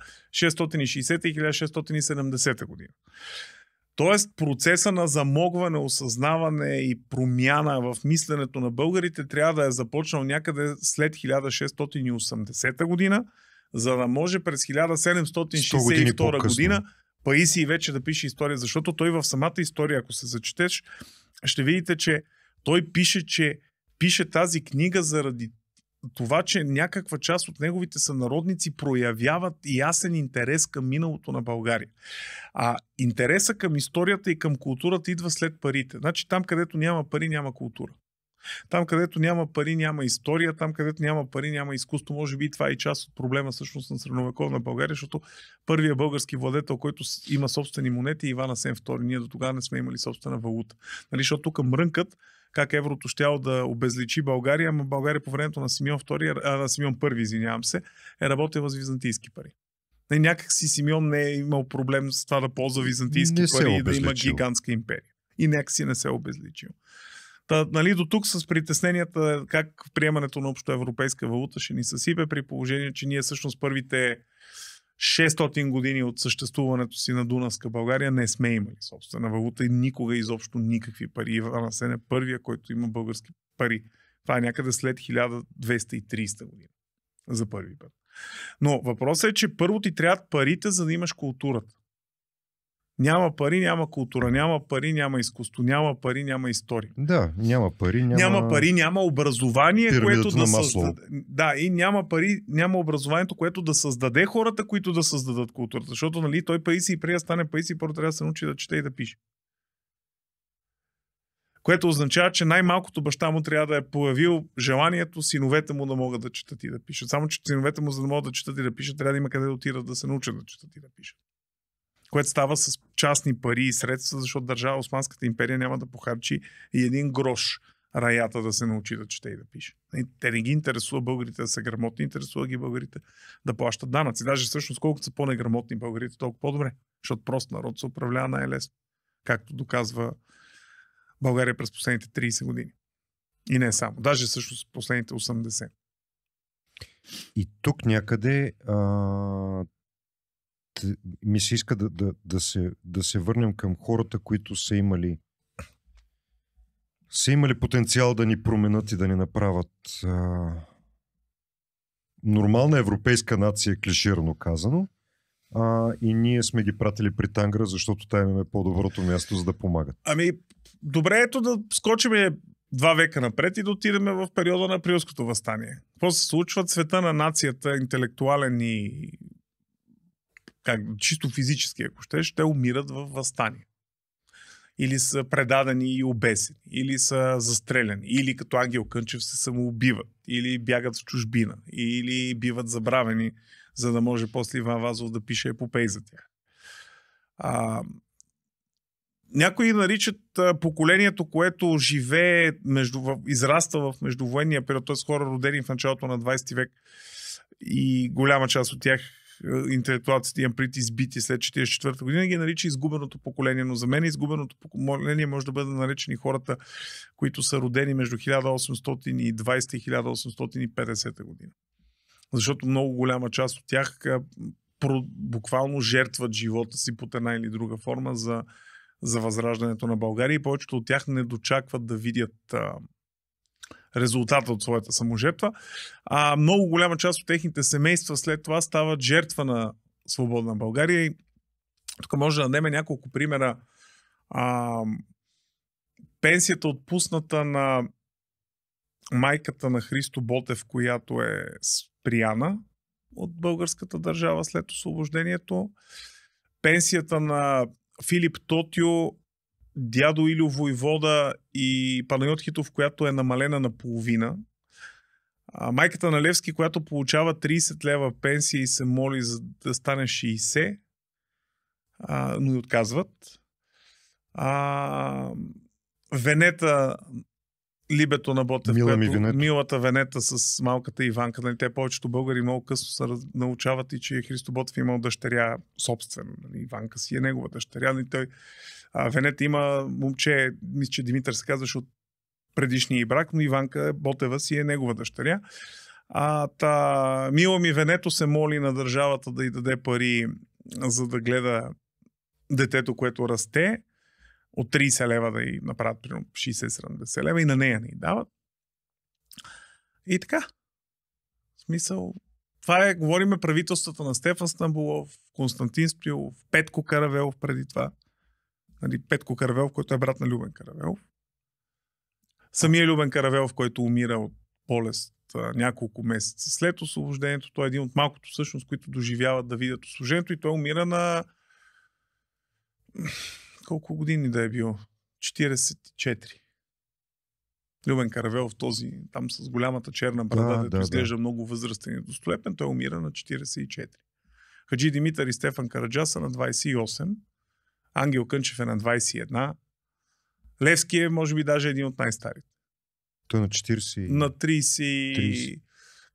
и 1670 година. Тоест процеса на замогване, осъзнаване и промяна в мисленето на българите трябва да е започнал някъде след 1680 година, за да може през 1762 година Паисий вече да пише история, защото той в самата история, ако се зачетеш, ще видите, че той пише, че пише тази книга заради това, че някаква част от неговите сънародници проявяват ясен интерес към миналото на България. А интереса към историята и към културата идва след парите. Значи там, където няма пари, няма култура. Там, където няма пари, няма история, там, където няма пари, няма изкуство. Може би това е и част от проблема всъщност на средновековна България, защото първият български владетел, който има собствени монети, е Иван Асен II. Ние до тогава не сме имали собствена валута. Нали, защото тук мрънкът как еврото щяло да обезличи България, ама България по времето на Симеон, II, а, на Симеон I, извинявам се, е работил с византийски пари. Не, някак си Симеон не е имал проблем с това да ползва византийски не пари и да има гигантска империя. И някакси не се е обезличил. Та, нали, до тук с притесненията как приемането на общо европейска валута ще ни съсипе при положение, че ние всъщност първите 600 години от съществуването си на Дунавска България не сме имали собствена валута и никога изобщо никакви пари. Иван Асен е първия, който има български пари. Това е някъде след 1230 година. За първи път. Но въпросът е, че първо ти трябват парите, за да имаш културата. Няма пари, няма култура, няма пари, няма изкуство, няма пари, няма история. Да, няма пари, няма... Няма пари, няма образование, което да създаде... Да, и няма пари, няма образованието, което да създаде хората, които да създадат културата. Защото, нали, той пари си и преди да стане пари си, първо трябва да се научи да чете и да пише. Което означава, че най-малкото баща му трябва да е появил желанието синовете му да могат да четат и да пишат. Само, че синовете му, за да могат да четат и да пишат, трябва да има къде да отидат да се научат да четат и да пишат което става с частни пари и средства, защото държава Османската империя няма да похарчи и един грош раята да се научи да чете и да пише. те не ги интересува българите да са грамотни, интересува ги българите да плащат данъци. Даже всъщност колкото са по-неграмотни българите, толкова по-добре. Защото прост народ се управлява най-лесно, както доказва България през последните 30 години. И не само. Даже всъщност последните 80. И тук някъде а, ми се иска да, да, да, се, да се върнем към хората, които са имали са имали потенциал да ни променят и да ни направят а, нормална европейска нация, клиширано казано. А, и ние сме ги пратили при Тангра, защото тая имаме по-доброто място, за да помагат. Ами, добре е ето да скочим е два века напред и да отидем в периода на Априлското възстание. Какво се случва? Цвета на нацията, интелектуален и как, чисто физически, ако ще, ще умират в възстание. Или са предадени и обесени, или са застреляни, или като Ангел Кънчев се самоубиват, или бягат в чужбина, или биват забравени, за да може после Иван Вазов да пише епопей за тях. А, някои наричат поколението, което живее, между, израства в междувоенния период, т.е. хора родени в началото на 20 век и голяма част от тях интелектуалците имам прити избити след 1944 година, ги нарича изгубеното поколение. Но за мен изгубеното поколение може да бъде наречени хората, които са родени между 1820 и 1850 година. Защото много голяма част от тях буквално жертват живота си под една или друга форма за, за възраждането на България и повечето от тях не дочакват да видят а, резултата от своята саможетва. А много голяма част от техните семейства след това стават жертва на свободна България. И тук може да дадем няколко примера. А, пенсията отпусната на майката на Христо Ботев, която е спряна от българската държава след освобождението. Пенсията на Филип Тотио, дядо Илю Войвода и Панайот Хитов, която е намалена на половина. А, майката на Левски, която получава 30 лева пенсия и се моли за да стане 60, а, но и отказват. А, Венета Либето на Ботев, Мила която, Венета. милата Венета с малката Иванка. Нали, те повечето българи много късно се научават и че Христо Ботев е имал дъщеря собствена. Нали, Иванка си е негова дъщеря. Нали, той а, Венета има момче, мисля, че Димитър се казваше от предишния и брак, но Иванка Ботева си е негова дъщеря. А, та, мило ми Венето се моли на държавата да й даде пари, за да гледа детето, което расте, от 30 лева да й направят примерно 60-70 лева и на нея не й дават. И така. В смисъл, това е, говориме правителствата на Стефан Стамбулов, Константин Спилов, Петко Каравелов преди това нали, Петко Каравелов, който е брат на Любен Каравелов. Самия Любен Каравелов, който умира от болест а, няколко месеца след освобождението, той е един от малкото всъщност, които доживяват да видят освобождението и той умира на колко години да е бил? 44. Любен Каравелов, този там с голямата черна брада, да, да, изглежда да. много възрастен и достолепен, той умира на 44. Хаджи Димитър и Стефан Караджа са на 28. Ангел Кънчев е на 21. Левски е, може би, даже един от най-старите. Той е на 40. На 30. 30.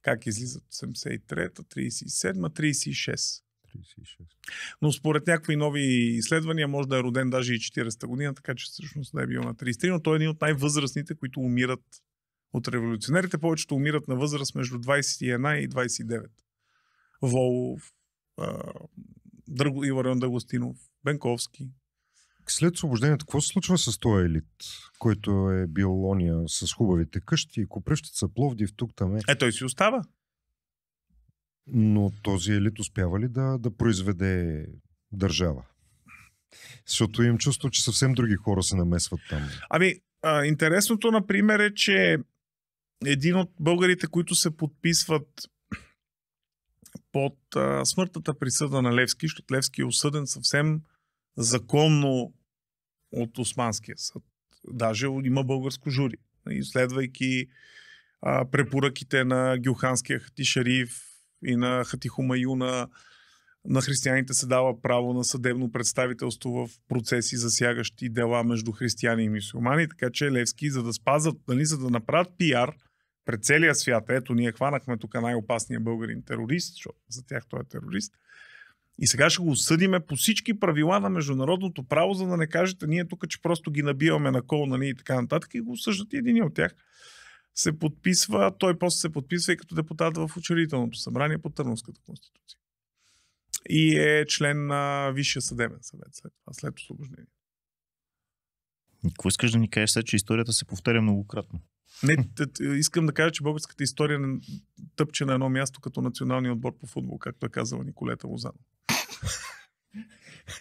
Как излизат? 73-та, 37-та, 36. 36. Но според някакви нови изследвания може да е роден даже и 40-та година, така че всъщност да е бил на 33, но той е един от най-възрастните, които умират от революционерите. Повечето умират на възраст между 21 и 29. Волов, Дърго, Иварион Дагостинов, Бенковски. След освобождението, какво се случва с този елит, който е бил ония с хубавите къщи, Копривщица, Пловдив, тук там е? Е, той си остава. Но този елит успява ли да, да произведе държава? Защото им чувство, че съвсем други хора се намесват там. Ами, а, интересното, например, е, че един от българите, които се подписват под а, смъртната присъда на Левски, защото Левски е осъден съвсем законно от Османския съд. Даже има българско жури. И следвайки а, препоръките на Гюханския Хати Шариф и на Хати Хумаюна, на християните се дава право на съдебно представителство в процеси, засягащи дела между християни и мусулмани, така че Левски, за да спазат, нали, за да направят пиар – пред целия свят. Ето, ние хванахме тук най-опасния българин терорист, защото за тях той е терорист. И сега ще го осъдиме по всички правила на международното право, за да не кажете ние тук, че просто ги набиваме на кол, нали, и така нататък. И го осъждат и един от тях се подписва, той после се подписва и като депутат в учредителното събрание по Търновската конституция. И е член на Висшия съдебен съвет след това, след освобождение. Какво искаш да ни кажеш след, че историята се повтаря многократно? Не, ами, искам да кажа, че българската история тъпче на едно място като националния отбор по футбол, както е казала Николета Лозан.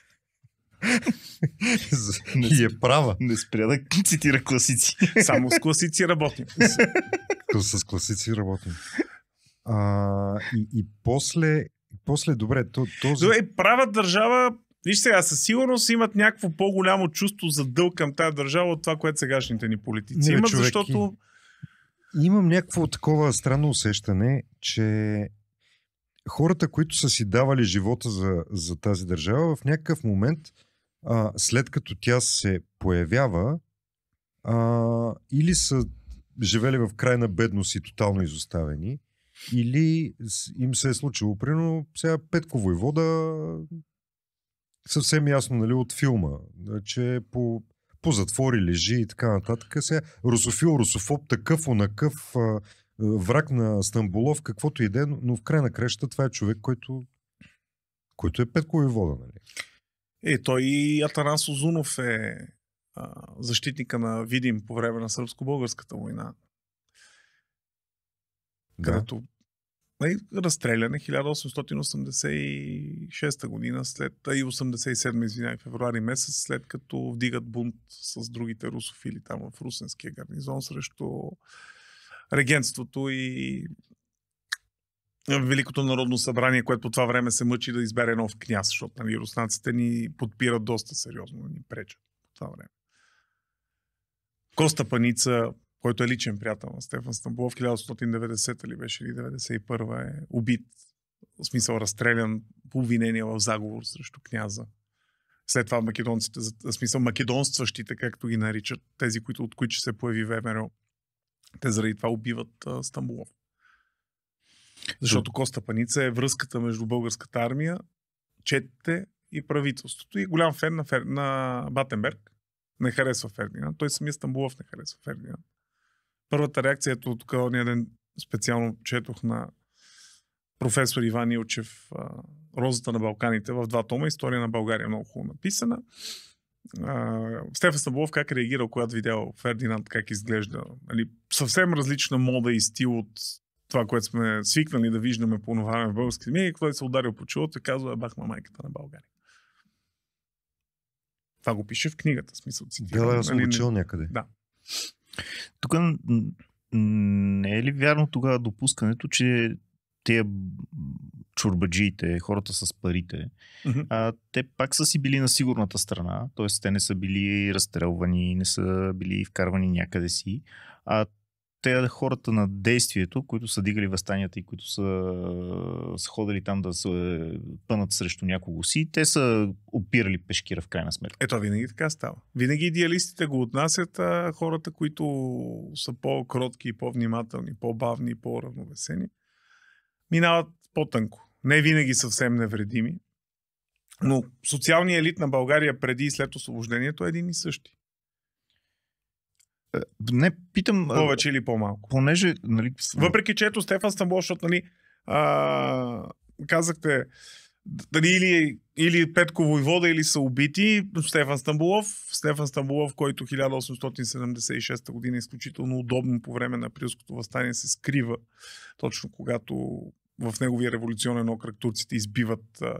и е права. Не спря да цитира класици. Само с класици работим. С, с класици работим. А, и, и после, после, добре, то, този... Добре, права държава Виж сега, със сигурност имат някакво по-голямо чувство за дълг към тази държава от това, което сегашните ни политици Не, имат, човеки. защото... Имам някакво такова странно усещане, че хората, които са си давали живота за, за тази държава, в някакъв момент, а, след като тя се появява, а, или са живели в крайна бедност и тотално изоставени, или им се е случило, примерно, сега Петко Войвода съвсем ясно нали, от филма, е, че по, по затвори лежи и така нататък. Сега, русофил, русофоб, такъв, онакъв, е, враг на Стамбулов, каквото и да е, но в край на креща това е човек, който, който е и вода. Нали? Е, той и Атанас Озунов е а, защитника на Видим по време на сръбско-българската война. Да. Където нали, разстреляне 1886 година, след, и 87, извинявай, февруари месец, след като вдигат бунт с другите русофили там в русенския гарнизон срещу регенството и Великото народно събрание, което по това време се мъчи да избере нов княз, защото нали, руснаците ни подпират доста сериозно, ни пречат по това време. Коста Паница, който е личен приятел на Стефан Стамбулов, 1890 ли беше, или 91 е убит, в смисъл разстрелян по обвинение в заговор срещу княза. След това македонците, в смисъл македонстващите, както ги наричат, тези, които, от които се появи ВМРО, те заради това убиват а, Стамбулов. Защото Коста Паница е връзката между българската армия, четите и правителството. И голям фен на, Фер... на Батенберг. Не харесва Фердинанд. Той самия Стамбулов не харесва Фердинанд. Първата реакция, ето тук ония ден специално четох на професор Иван Илчев Розата на Балканите в два тома. История на България е много хубаво написана. Стефан Стабулов как реагирал, когато видял Фердинанд как изглежда. Нали, съвсем различна мода и стил от това, което сме свикнали да виждаме по това време в български медии, когато се ударил по чулото и казва, «Е, бахма майката на България. Това го пише в книгата, смисъл. Цитирам, да, е нали, учил някъде. Да. Тук не е ли вярно тогава допускането, че те чурбаджиите, хората с парите, mm-hmm. а, те пак са си били на сигурната страна, т.е. те не са били разстрелвани, не са били вкарвани някъде си, а те хората на действието, които са дигали възстанията и които са, са ходили там да се е, пънат срещу някого си, те са опирали пешкира в крайна сметка. Ето, винаги така става. Винаги идеалистите го отнасят, а хората, които са по-кротки, по-внимателни, по-бавни, по-равновесени, минават по-тънко. Не винаги съвсем невредими, но социалният елит на България преди и след освобождението е един и същи. Е, не, питам... Повече или по-малко? Понеже, нали... Въпреки, че ето Стефан Стамбол, защото, нали, а, казахте, дали или, или Петко Войвода или са убити, Стефан Стамбулов, Стефан Стамбулов, който 1876 година изключително удобно по време на априлското възстание се скрива, точно когато в неговия революционен окръг турците избиват а,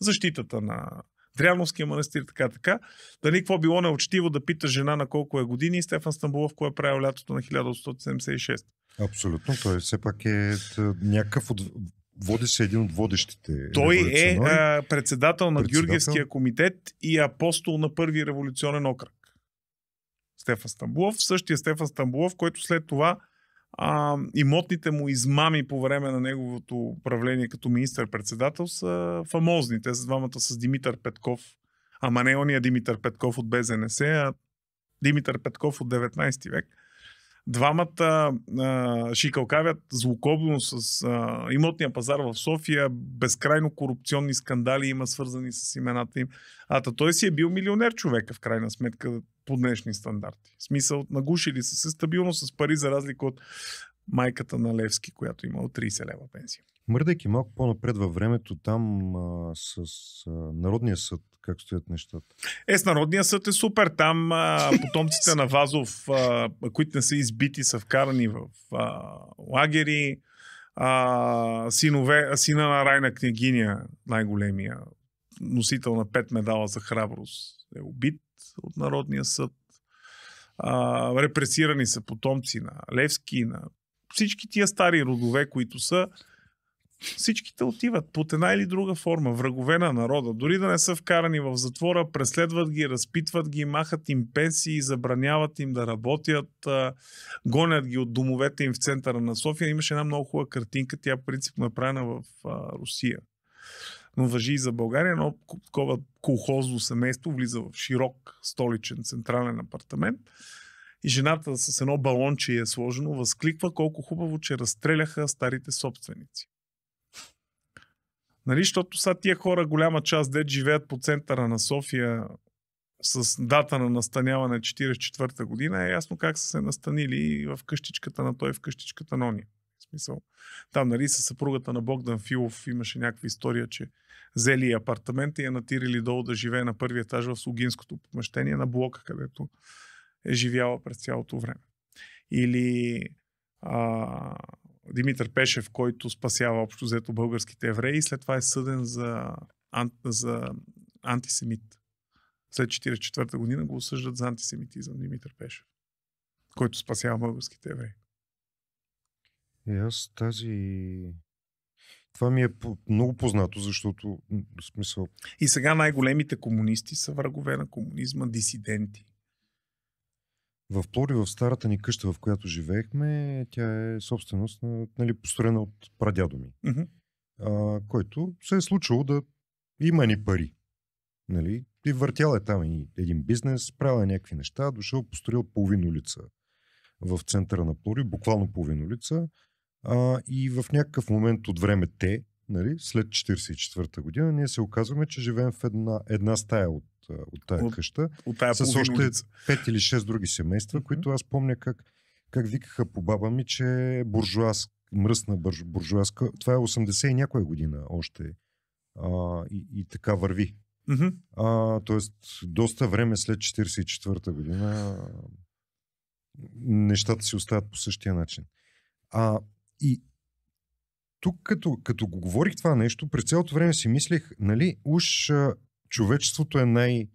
защитата на Дряновския манастир, така, така. Дали какво било неочтиво да пита жена на колко е години и Стефан Стамбулов, кое е правил лятото на 1876. Абсолютно, той все пак е, е някакъв от води се един от водещите. Той е а, председател на председател... Георгиевския комитет и апостол на първи революционен окръг. Стефан Стамбулов. Същия Стефан Стамбулов, който след това а, имотните му измами по време на неговото управление като министър-председател са фамозни. Те са двамата с Димитър Петков, ама не ония Димитър Петков от БЗНС, а Димитър Петков от 19 век. Двамата а, шикалкавят злокобно с а, имотния пазар в София, безкрайно корупционни скандали има свързани с имената им. А той си е бил милионер човека в крайна сметка по днешни стандарти. В смисъл, нагушили са се стабилно с пари за разлика от майката на Левски, която има 30 лева пенсия. Мърдайки малко по-напред във времето, там а, с а, Народния съд, как стоят нещата? Е, с Народния съд е супер. Там а, потомците на Вазов, а, които не са избити, са вкарани в а, лагери. А, синове, а, сина на Райна Княгиня, най-големия, носител на пет медала за храброст, е убит от Народния съд. А, репресирани са потомци на Левски, на всички тия стари родове, които са. Всичките отиват под една или друга форма, врагове на народа. Дори да не са вкарани в затвора, преследват ги, разпитват ги, махат им пенсии, забраняват им да работят, гонят ги от домовете им в центъра на София. Имаше една много хубава картинка, тя принцип е направена в Русия. Но въжи и за България, едно такова колхозно семейство влиза в широк столичен централен апартамент и жената с едно балонче е сложено, възкликва колко хубаво, че разстреляха старите собственици. Нали, защото са тия хора, голяма част, де живеят по центъра на София с дата на настаняване 44-та година, е ясно как са се настанили в къщичката на той, в къщичката на ония. Смисъл. Там, нали, със съпругата на Богдан Филов имаше някаква история, че взели апартамент и я натирили долу да живее на първия етаж в Слугинското помещение на блока, където е живяла през цялото време. Или а, Димитър Пешев, който спасява общо взето българските евреи и след това е съден за, ан, за антисемит. След 1944 година го осъждат за антисемитизъм Димитър Пешев, който спасява българските евреи. И аз тази... Това ми е много познато, защото смисъл... И сега най-големите комунисти са врагове на комунизма, дисиденти. В Плори, в старата ни къща, в която живеехме, тя е собственост, на, нали, построена от прадядо ми, mm-hmm. а, който се е случило да има ни пари. Нали? И въртял е там един бизнес, правил е някакви неща, дошъл, построил половин улица в центъра на Плори, буквално половин улица, а, и в някакъв момент от време те, нали, след 1944- година, ние се оказваме, че живеем в една, една стая от, от тая от, къща. От тая с още пет 5 или 6 други семейства, mm-hmm. които аз помня как, как викаха по баба ми, че буржуаз, мръсна буржуазка. Това е 80 и някоя година още. А, и, и така върви. Mm-hmm. А, тоест, доста време след 1944- година нещата си остават по същия начин. А и тук, като, като го говорих това нещо, през цялото време си мислех, нали, уж човечеството е най-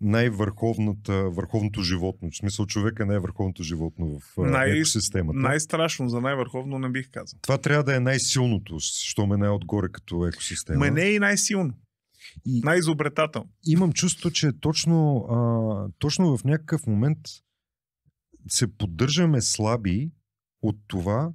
най-върховната, върховното животно. В смисъл, човека е най-върховното животно в най- екосистемата. Най-страшно за най-върховно не бих казал. Това трябва да е най-силното, що ме най-отгоре като екосистема. Ме не е и най-силно. И... най изобретател Имам чувство, че точно, а, точно в някакъв момент се поддържаме слаби от това,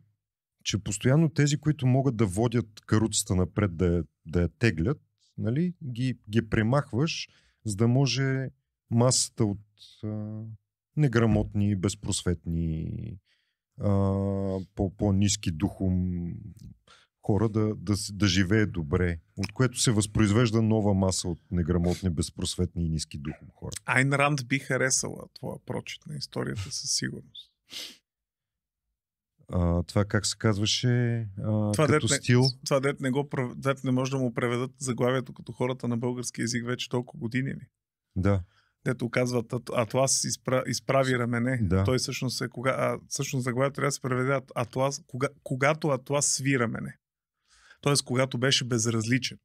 че постоянно тези, които могат да водят каруцата напред да, да я теглят, нали, ги, ги премахваш, за да може масата от а, неграмотни, безпросветни, а, по, низки духом хора да, да, да живее добре, от което се възпроизвежда нова маса от неграмотни, безпросветни и ниски духом хора. Айн Ранд би харесала твоя прочит на историята със сигурност а, това как се казваше а, това като дет стил. Не, това дет не, го, дет не може да му преведат заглавието като хората на български язик вече толкова години. Ли? Да. Дето казват, Атлас изпра, изправи рамене. Да. Той всъщност е, кога, а, всъщност заглавието трябва да се преведе Атлас, кога, когато Атлас сви рамене. Тоест, когато беше безразличен.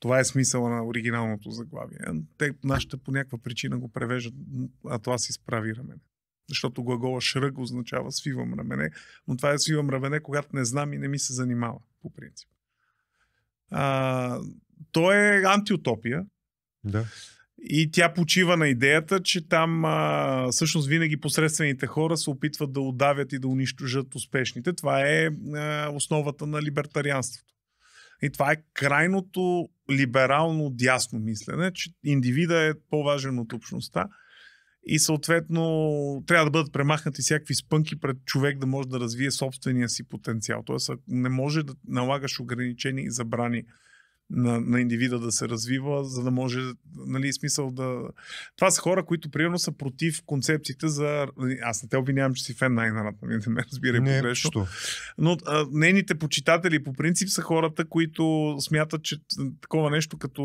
Това е смисъла на оригиналното заглавие. Те, нашите по някаква причина го превеждат Атлас изправи рамене защото глагола шръг означава свивам рамене, но това е свивам рамене, когато не знам и не ми се занимава, по принцип. А, то е антиутопия. Да. И тя почива на идеята, че там а, всъщност винаги посредствените хора се опитват да удавят и да унищожат успешните. Това е а, основата на либертарианството. И това е крайното либерално дясно мислене, че индивида е по-важен от общността и съответно трябва да бъдат премахнати всякакви спънки пред човек да може да развие собствения си потенциал. Тоест, не може да налагаш ограничения и забрани на, на индивида да се развива, за да може, нали, смисъл да... Това са хора, които примерно са против концепциите за... Нали, аз не те обвинявам, че си фен на Айнарат, нали, не ме разбирай не, погрешно. Що? Но а, нейните почитатели по принцип са хората, които смятат, че такова нещо като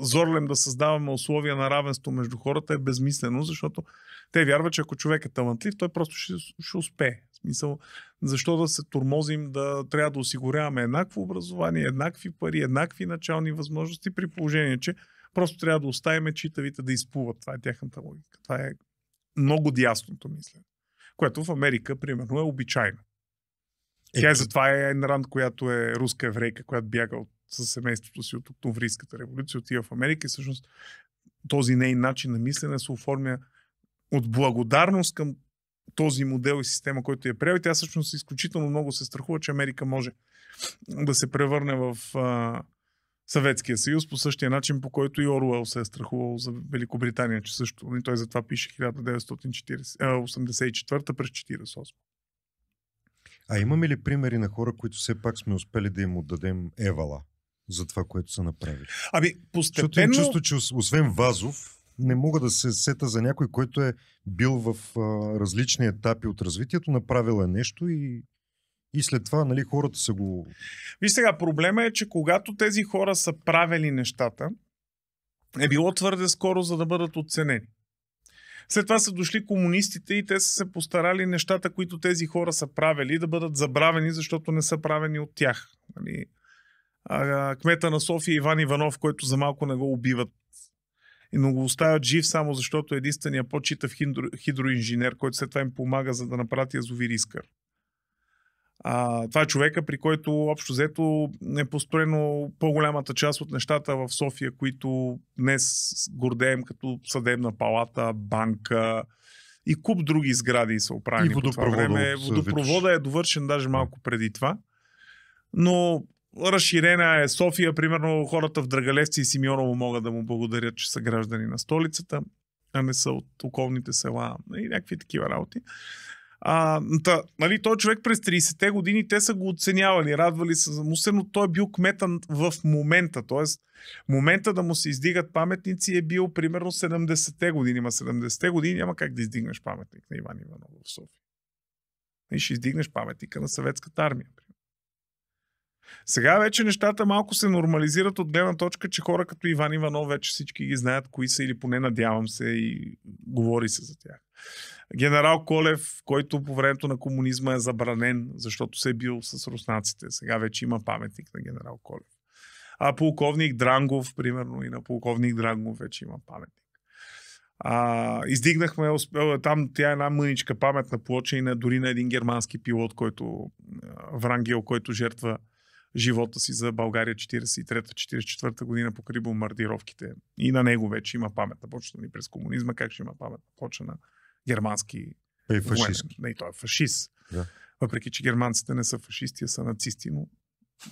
зорлем да създаваме условия на равенство между хората е безмислено, защото те вярват, че ако човек е талантлив, той просто ще, ще успее. Смисъл, защо да се турмозим да трябва да осигуряваме еднакво образование, еднакви пари, еднакви начални възможности при положение, че просто трябва да оставим читавите да изплуват. Това е тяхната логика. Това е много дясното мислене, което в Америка, примерно, е обичайно. Е, Тя е затова е Айн Ранд, която е руска еврейка, която бяга от, със семейството си от Октомврийската революция, отива в Америка и всъщност този нейн начин на мислене се оформя от благодарност към този модел и система, който я и Тя всъщност изключително много се страхува, че Америка може да се превърне в Съветския съюз по същия начин, по който и Оруел се е страхувал за Великобритания, че също. И той затова пише 1984 през 48. А имаме ли примери на хора, които все пак сме успели да им отдадем евала за това, което са направили? Ами, постепенно... Чувствам, че освен Вазов, не мога да се сета за някой, който е бил в а, различни етапи от развитието, направил е нещо и, и след това нали, хората са го... Виж сега, проблема е, че когато тези хора са правили нещата, е било твърде скоро, за да бъдат оценени. След това са дошли комунистите и те са се постарали нещата, които тези хора са правили, да бъдат забравени, защото не са правени от тях. Нали? Кмета на София Иван Иванов, който за малко не го убиват но го оставят жив само защото е единствения по-читав хидро, хидроинженер, който след това им помага за да направят язовир Искър. А, това е човека, при който общо взето е построено по-голямата част от нещата в София, които днес гордеем като съдебна палата, банка и куп други сгради са оправени. И водопровода, по това време. водопровода е довършен даже малко преди това. Но разширена е София, примерно хората в Драгалевци и Симеоново могат да му благодарят, че са граждани на столицата, а не са от околните села и някакви такива работи. А, та, нали, той човек през 30-те години те са го оценявали, радвали са му се, но той е бил кметан в момента. Тоест, момента да му се издигат паметници е бил примерно 70-те години. Ма 70-те години няма как да издигнеш паметник на Иван Иванов в София. И ще издигнеш паметника на съветската армия. Сега вече нещата малко се нормализират от гледна точка, че хора като Иван Иванов вече всички ги знаят кои са или поне надявам се и говори се за тях. Генерал Колев, който по времето на комунизма е забранен, защото се е бил с руснаците. Сега вече има паметник на генерал Колев. А полковник Дрангов, примерно, и на полковник Дрангов вече има паметник. А, издигнахме там тя е една мъничка паметна плоча и на, дори на един германски пилот, който Врангел, който жертва живота си за България 43-44 година покрай бомбардировките. И на него вече има памет на почта ни през комунизма, как ще има памет на почта на германски е, и фашист. Не, той е фашист. Да. Въпреки, че германците не са фашисти, а са нацисти, но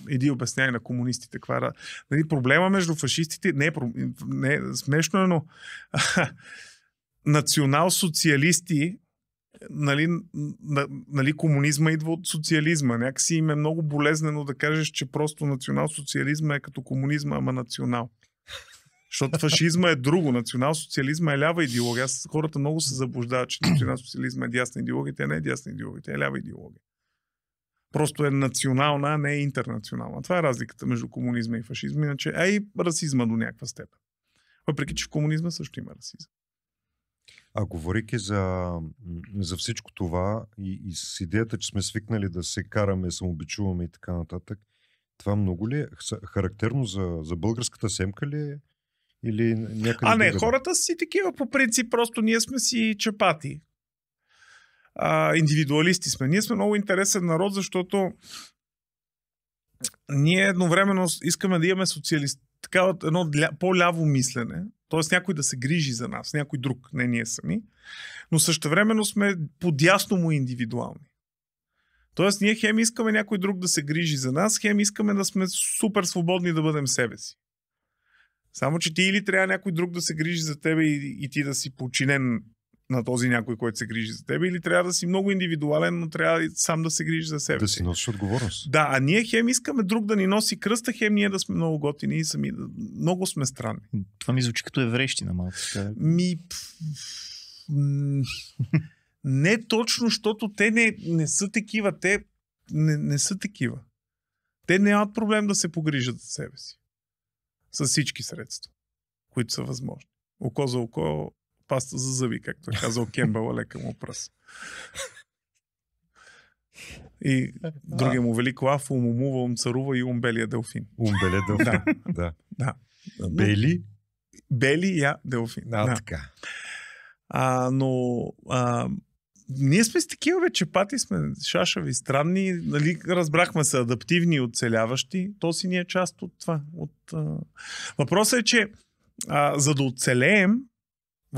иди обясняй на комунистите каква нали, проблема между фашистите не е, не е смешно, но национал-социалисти нали, нали, комунизма идва от социализма. Някакси им е много болезнено да кажеш, че просто национал-социализма е като комунизма, ама национал. Защото фашизма е друго, национал-социализма е лява идеология. Аз хората много се заблуждават, че национал-социализма е дясна идеология. Тя не е дясна идеология, тя е лява идеология. Просто е национална, а не е интернационална. Това е разликата между комунизма и фашизма, иначе, а и расизма до някаква степен. Въпреки, че в комунизма също има расизъм. А говорики за, за всичко това и, и с идеята, че сме свикнали да се караме, самобичуваме и така нататък, това много ли е характерно за, за българската семка ли е? Или някъде а не, другаде? хората си такива по принцип, просто ние сме си чапати. А, индивидуалисти сме. Ние сме много интересен народ, защото ние едновременно искаме да имаме социалист, така, едно по-ляво мислене, т.е. някой да се грижи за нас, някой друг, не ние сами, но същевременно сме подясно му индивидуални. Тоест, ние хем искаме някой друг да се грижи за нас, хем искаме да сме супер свободни да бъдем себе си. Само, че ти или трябва някой друг да се грижи за тебе и, и ти да си починен на този някой, който се грижи за теб, или трябва да си много индивидуален, но трябва и сам да се грижи за себе. Да си носиш отговорност. Да, а ние хем искаме друг да ни носи кръста, хем ние да сме много готини и сами. Много сме странни. Това ми звучи като еврейщина малко. Ми. Не точно, защото те не, не са такива. Те не, не са такива. Те нямат проблем да се погрижат за себе си. С всички средства, които са възможни. Око за око, паста за зъби, както е казал Кембъл, лека му пръс. И другия му велик лав, умумува, царува и умбелия делфин. Умбелия делфин, да. да. да. Бели? Бели, я, делфин. Да, да. така. А, но а, ние сме с такива вече пати, сме шашави, странни, нали, разбрахме се, адаптивни, и оцеляващи. То си ни е част от това. От, а... Въпросът е, че а, за да оцелеем,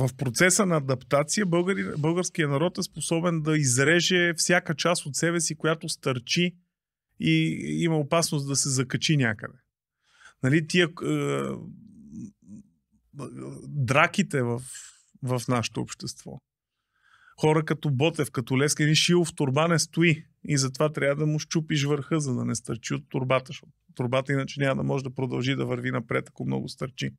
в процеса на адаптация българи, българския народ е способен да изреже всяка част от себе си, която стърчи и има опасност да се закачи някъде. Нали, тия е, драките в, в нашето общество. Хора като Ботев, като Лески, ни шил в турба не стои и затова трябва да му щупиш върха, за да не стърчи от турбата, защото турбата иначе няма да може да продължи да върви напред, ако много стърчи.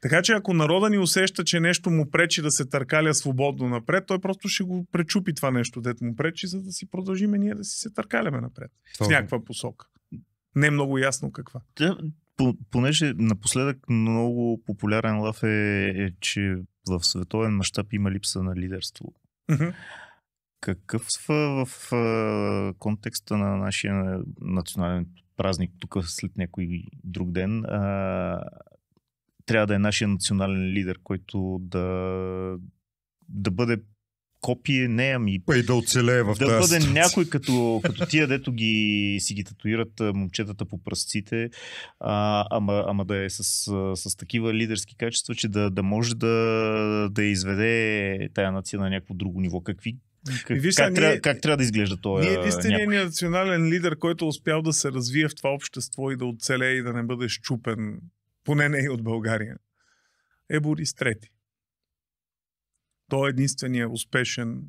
Така че ако народа ни усеща, че нещо му пречи да се търкаля свободно напред, той просто ще го пречупи това нещо, дето му пречи, за да си продължиме ние да си се търкаляме напред. Това... В някаква посока. Не е много ясно каква. Да, понеже напоследък много популярен лав е, е че в световен мащаб има липса на лидерство. Какъв в, в, в контекста на нашия национален празник тук след някой друг ден а, трябва да е нашия национален лидер, който да, да бъде копие, не, ами... Па и да оцелее в Да тази бъде ситуация. някой като, като тия, дето ги си ги татуират момчетата по пръстците, а, ама, ама да е с, с такива лидерски качества, че да, да може да, да изведе тая нация на някакво друго ниво. Какви как, Виж, как, ние, трябва, как трябва да изглежда този Ние единственият ни национален лидер, който е успял да се развие в това общество и да оцелее и да не бъде щупен поне не и от България, е Борис Трети. Той е единствения успешен,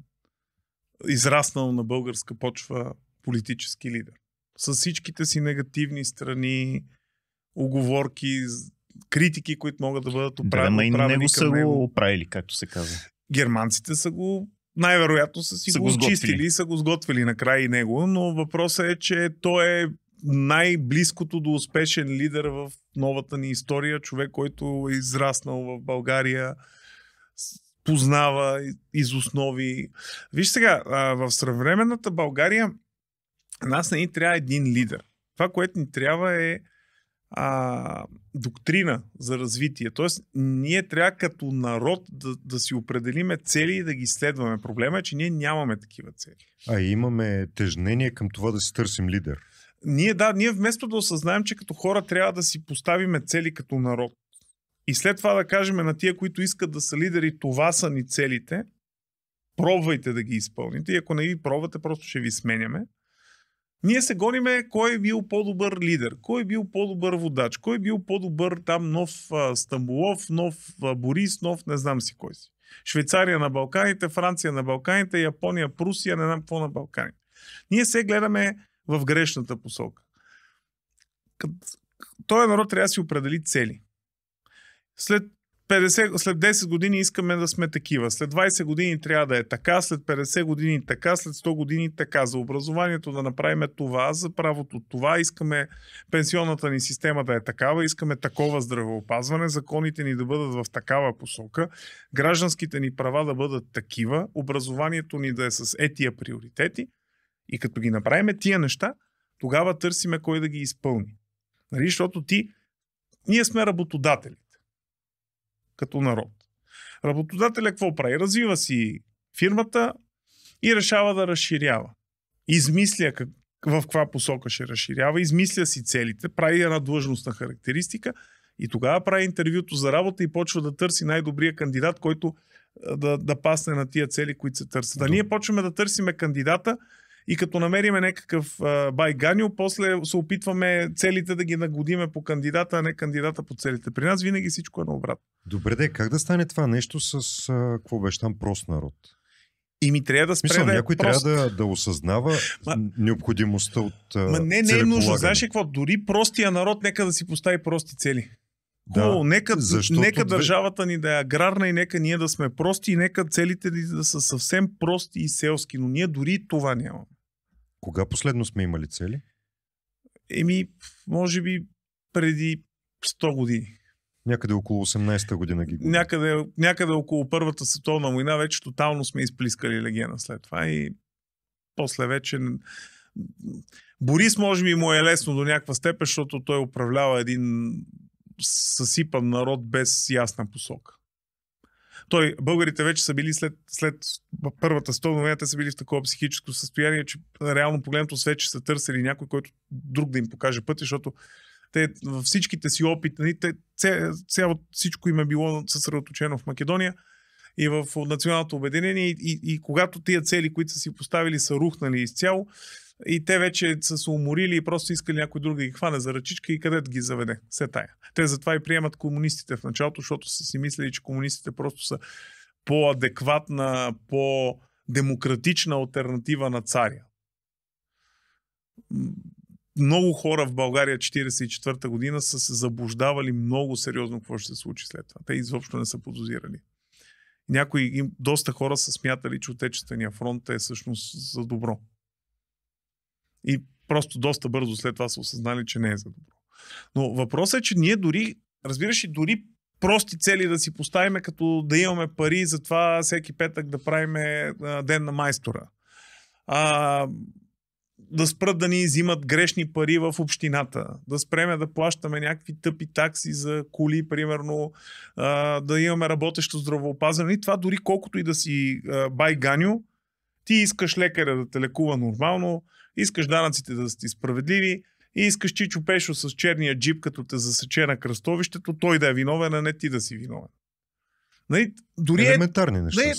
израснал на българска почва политически лидер. С всичките си негативни страни, оговорки, критики, които могат да бъдат оправени. Да, не го са го оправили, както се казва. Германците са го най-вероятно са си са го, го и са го сготвили накрая и него, но въпросът е, че той е най-близкото до успешен лидер в новата ни история, човек, който е израснал в България, познава из основи. Виж сега, в съвременната България нас не ни трябва един лидер. Това, което ни трябва е а, доктрина за развитие. Тоест, ние трябва като народ да, да си определиме цели и да ги следваме. Проблема е, че ние нямаме такива цели. А имаме тежнение към това да си търсим лидер. Ние, да, ние вместо да осъзнаем, че като хора трябва да си поставиме цели като народ и след това да кажем на тия, които искат да са лидери, това са ни целите, пробвайте да ги изпълните и ако не ги пробвате, просто ще ви сменяме. Ние се гониме кой е бил по-добър лидер, кой е бил по-добър водач, кой е бил по-добър там нов а, Стамбулов, нов а, Борис, нов не знам си кой си. Швейцария на Балканите, Франция на Балканите, Япония, Прусия, не знам какво на Балканите. Ние се гледаме в грешната посока. Той народ трябва да си определи цели. След 50, след 10 години искаме да сме такива, след 20 години трябва да е така, след 50 години така, след 100 години така. За образованието да направим това, за правото това, искаме пенсионната ни система да е такава, искаме такова здравеопазване, законите ни да бъдат в такава посока, гражданските ни права да бъдат такива, образованието ни да е с етия приоритети. И като ги направим тия неща, тогава търсиме кой да ги изпълни. Нали? Защото ти, ние сме работодателите. Като народ. Работодателя какво прави? Развива си фирмата и решава да разширява. Измисля как, в каква посока ще разширява, измисля си целите, прави една длъжностна характеристика и тогава прави интервюто за работа и почва да търси най-добрия кандидат, който да, да пасне на тия цели, които се търсят. Да. ние почваме да търсиме кандидата, и като намериме някакъв байганю, после се опитваме целите да ги нагодиме по кандидата, а не кандидата по целите. При нас винаги всичко е наобратно. Добре, де, как да стане това нещо с, какво беше там, прост народ? И ми трябва да спре Мисъл, да е някой прост. трябва да, да осъзнава Ма... необходимостта от Ма не, не е нужно. Знаеш какво? Дори простия народ нека да си постави прости цели. Да, Хубаво, нека, защото... нека държавата ни да е аграрна и нека ние да сме прости и нека целите ни да са съвсем прости и селски, но ние дори това нямаме. Кога последно сме имали цели? Еми, може би преди 100 години. Някъде около 18-та година ги Някъде, някъде около Първата световна война вече тотално сме изплискали легена след това и после вече... Борис може би му е лесно до някаква степен, защото той управлява един съсипан народ без ясна посока. Той, българите вече са били след, след първата стълновена, те са били в такова психическо състояние, че реално погледното освен, че са търсили някой, който друг да им покаже пъти, защото те във всичките си опити, нали, цяло, всичко им е било съсредоточено в Македония и в националното обединение и, и, и когато тия цели, които са си поставили, са рухнали изцяло, и те вече са се уморили и просто искали някой друг да ги хване за ръчичка и да ги заведе. Все тая. Те затова и приемат комунистите в началото, защото са си мислили, че комунистите просто са по-адекватна, по-демократична альтернатива на царя. Много хора в България 1944 година са се заблуждавали много сериозно какво ще се случи след това. Те изобщо не са подозирали. Някои, доста хора са смятали, че Отечествения фронт е всъщност за добро. И просто доста бързо след това са осъзнали, че не е за добро. Но въпросът е, че ние дори, разбираш и дори прости цели да си поставиме, като да имаме пари за това всеки петък да правиме ден на майстора. А, да спрат да ни взимат грешни пари в общината, да спреме да плащаме някакви тъпи такси за коли, примерно, а, да имаме работещо здравеопазване. И това дори колкото и да си а, ти искаш лекаря да те лекува нормално, искаш данъците да са ти справедливи и искаш Чичо Пешо с черния джип, като те засече на кръстовището, той да е виновен, а не ти да си виновен. Нали, дори е- Елементарни е, неща. Не,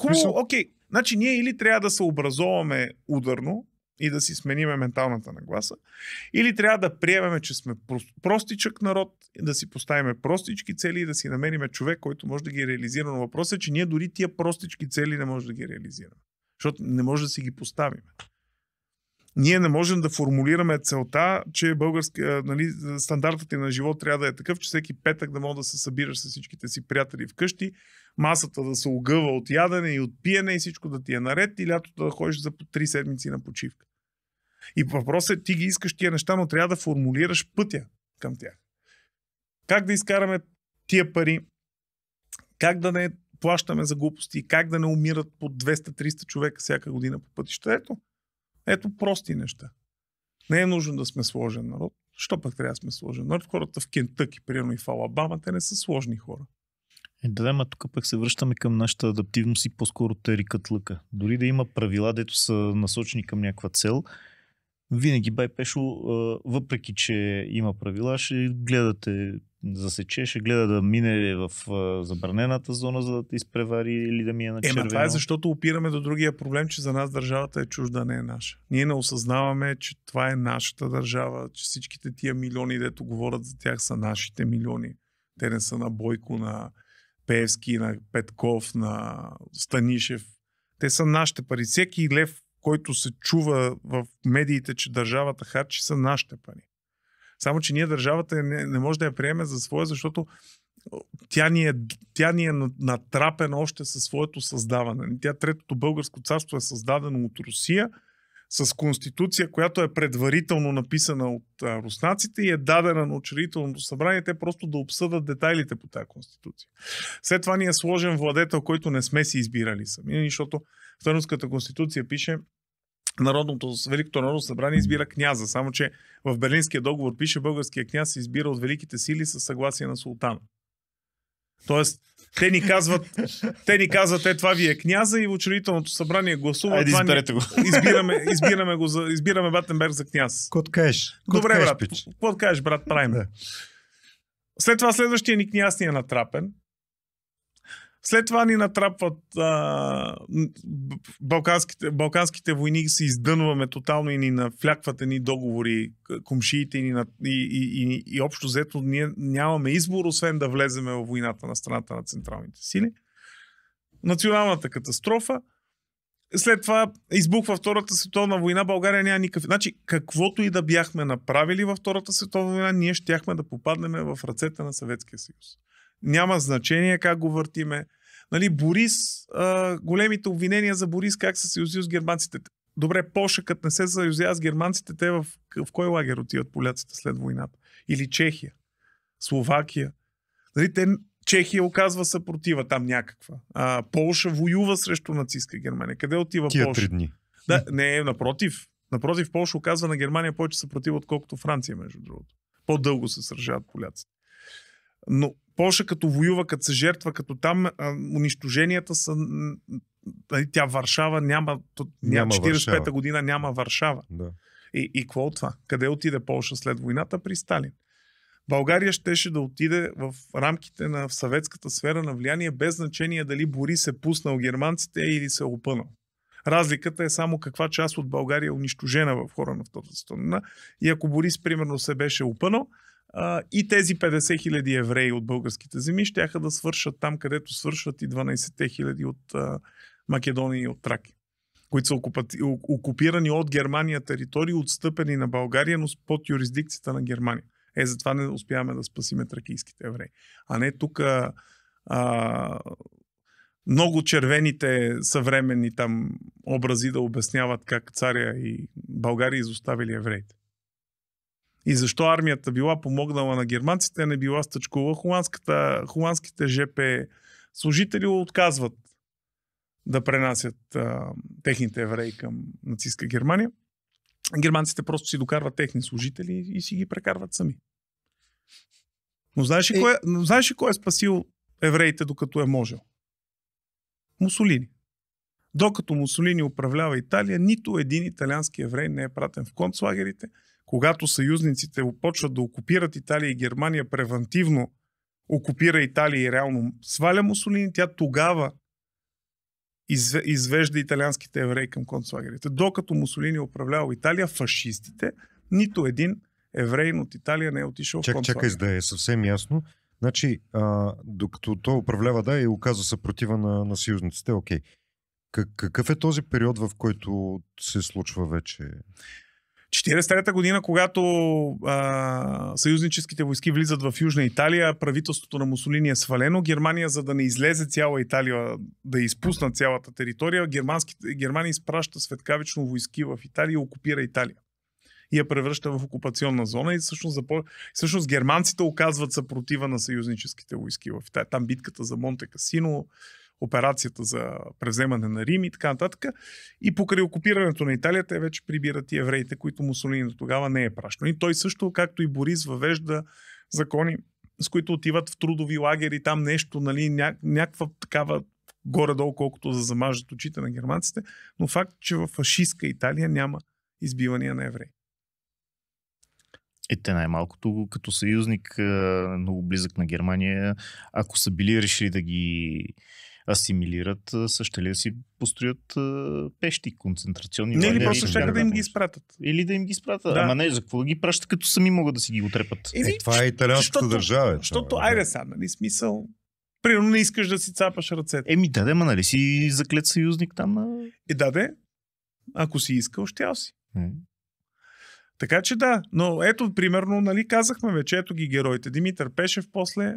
хубаво, окей. Значи ние или трябва да се образоваме ударно, и да си смениме менталната нагласа. Или трябва да приемеме, че сме простичък народ, да си поставиме простички цели и да си намериме човек, който може да ги е реализира. Но въпросът е, че ние дори тия простички цели не може да ги реализираме. Защото не може да си ги поставим. Ние не можем да формулираме целта, че български, нали, стандартът на живот трябва да е такъв, че всеки петък да мога да се събираш с всичките си приятели вкъщи масата да се огъва от ядене и от пиене и всичко да ти е наред и лятото да ходиш за по 3 седмици на почивка. И въпросът е, ти ги искаш тия неща, но трябва да формулираш пътя към тях. Как да изкараме тия пари? Как да не плащаме за глупости? Как да не умират по 200-300 човека всяка година по пътища? Ето, ето прости неща. Не е нужно да сме сложен народ. Що пък трябва да сме сложен народ? Хората в Кентъки, примерно и в Алабама, те не са сложни хора. Е, да, ма тук пък се връщаме към нашата адаптивност и по-скоро те рикат лъка. Дори да има правила, дето са насочени към някаква цел, винаги Байпешо, въпреки че има правила, ще гледате засече, ще гледа да мине в забранената зона, за да те изпревари или да е на червено. Е, това е защото опираме до другия проблем, че за нас държавата е чужда, не е наша. Ние не осъзнаваме, че това е нашата държава, че всичките тия милиони, дето говорят за тях, са нашите милиони. Те не са на Бойко, на Певски, на Петков, на Станишев. Те са нашите пари. Всеки лев, който се чува в медиите, че държавата харчи, са нашите пари. Само, че ние държавата не, не може да я приеме за своя, защото тя ни, е, тя ни е натрапена още със своето създаване. Тя Третото българско царство е създадено от Русия – с конституция, която е предварително написана от руснаците и е дадена на учредителното събрание, те просто да обсъдат детайлите по тази конституция. След това ни е сложен владетел, който не сме си избирали сами, защото в Търновската конституция пише Народното, Великото народно събрание избира княза, само че в Берлинския договор пише българския княз се избира от великите сили със съгласие на султана. Тоест, те ни казват, те ни казват, е това ви е княза и в учредителното събрание гласува. Айде, изберете го. Избираме, избираме, го за, избираме Батенберг за княз. Кот кажеш. Добре, брат. Какво кажеш, брат, правим. Да. След това следващия ни княз ни е натрапен. След това ни натрапват а, балканските, балканските войни, се издънваме тотално и ни нафлякват ни договори, комшиите ни и, и, и, и общо взето ние нямаме избор, освен да влеземе в войната на страната на централните сили. Националната катастрофа. След това избухва Втората световна война, България няма никакъв... Значи, каквото и да бяхме направили във Втората световна война, ние щяхме да попаднем в ръцете на Съветския съюз няма значение как го въртиме. Нали, Борис, а, големите обвинения за Борис как се съюзил с германците. Добре, Польша, като не се съюзява с германците, те в, в кой лагер отиват поляците след войната? Или Чехия? Словакия? Нали, те, Чехия оказва съпротива там някаква. А, Полша воюва срещу нацистска Германия. Къде отива Тия Полша? Три дни. Да, не, напротив. Напротив, Полша оказва на Германия повече съпротива, отколкото Франция, между другото. По-дълго се сражават поляците. Но Польша като воюва, като се жертва, като там а, унищоженията са... Нали, тя Варшава няма... няма 45-та година няма Варшава. Да. И, и какво от това? Къде отиде Полша след войната при Сталин? България щеше да отиде в рамките на в съветската сфера на влияние, без значение дали Борис е пуснал германците или се е опънал. Разликата е само каква част от България е унищожена в хора на Втората страна. И ако Борис, примерно, се беше опънал, а, и тези 50 хиляди евреи от българските земи ще да свършат там, където свършват и 12 хиляди от а, Македония и от Траки, които са окупирани от Германия територии, отстъпени на България, но под юрисдикцията на Германия. Е, затова не успяваме да спасиме тракийските евреи. А не тук а, много червените съвременни там образи да обясняват как царя и България изоставили евреите. И защо армията била помогнала на германците, не била стъчкова. холандските ЖП служители отказват да пренасят а, техните евреи към нацистска Германия. Германците просто си докарват техни служители и си ги прекарват сами. Но знаеш ли, е... кой, но знаеш ли кой е спасил евреите докато е можел? Мусолини. Докато Мусолини управлява Италия, нито един италиански еврей не е пратен в концлагерите – когато съюзниците почват да окупират Италия и Германия превентивно, окупира Италия и реално сваля Мусолини, тя тогава извежда италианските евреи към концлагерите. Докато Мусолини управлява е управлявал Италия, фашистите, нито един еврей от Италия не е отишъл Чак, в концлагерите. Чакай, да е съвсем ясно. Значи, а, докато той управлява, да, и оказва съпротива на, на съюзниците, окей. Какъв е този период, в който се случва вече? 43-та година, когато а, съюзническите войски влизат в Южна Италия, правителството на Мусолини е свалено. Германия, за да не излезе цяла Италия, да изпусна цялата територия, Германия изпраща светкавично войски в Италия и окупира Италия. И я превръща в окупационна зона и всъщност, запо... всъщност германците оказват съпротива на съюзническите войски в Италия. Там битката за Монте Касино, операцията за превземане на Рим и така нататък. И покрай окупирането на Италия те вече прибират и евреите, които Мусолини до тогава не е пращал. И той също, както и Борис, въвежда закони, с които отиват в трудови лагери, там нещо, нали, ня- някаква такава горе-долу, колкото за замажат очите на германците, но факт, че в фашистска Италия няма избивания на евреи. И е, те най-малкото като съюзник е, много близък на Германия, ако са били решили да ги асимилират, са ще ли да си построят а, пещи, концентрационни Не, или просто ще да, да им ги изпратят. Или да им ги изпратят. Да. Ама не, за какво да ги пращат, като сами могат да си ги отрепат? Е, е, това е италианската държава. Е, защото, айде сега, нали, смисъл, Примерно не искаш да си цапаш ръцете. Еми, да, да, ма нали си заклет съюзник там А... Е, да, да. Ако си искал, щял си. М-м. Така че да, но ето, примерно, нали, казахме вече, ето ги героите. Димитър Пешев после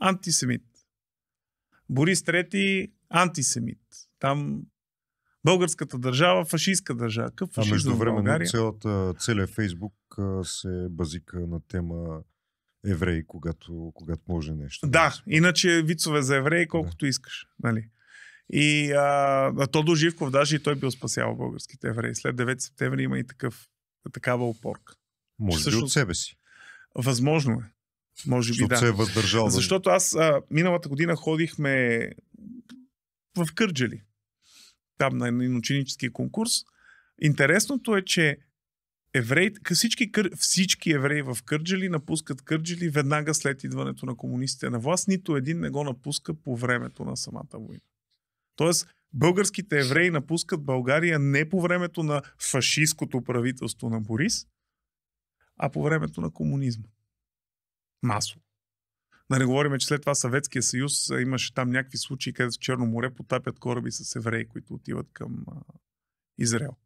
антисемит. Борис трети антисемит. Там българската държава, фашистска държава. Какъв а между време цялата, целият Фейсбук се базика на тема евреи, когато, когато може нещо. Да, да иначе вицове за евреи колкото да. искаш. Нали? И а, Тодо Живков даже и той бил спасявал българските евреи. След 9 септември има и такъв, такава опорка. Може би от себе си. Възможно е. Може би да. се е въздържал. Нали? Защото аз а, миналата година ходихме в Кърджали. Там на един ученически конкурс. Интересното е, че евреи, всички, всички евреи в Кърджали напускат Кърджали веднага след идването на комунистите на власт. Нито един не го напуска по времето на самата война. Тоест, българските евреи напускат България не по времето на фашистското правителство на Борис, а по времето на комунизма масово. Да не говорим, че след това Съветския съюз имаше там някакви случаи, където в Черно море потапят кораби с евреи, които отиват към Израел.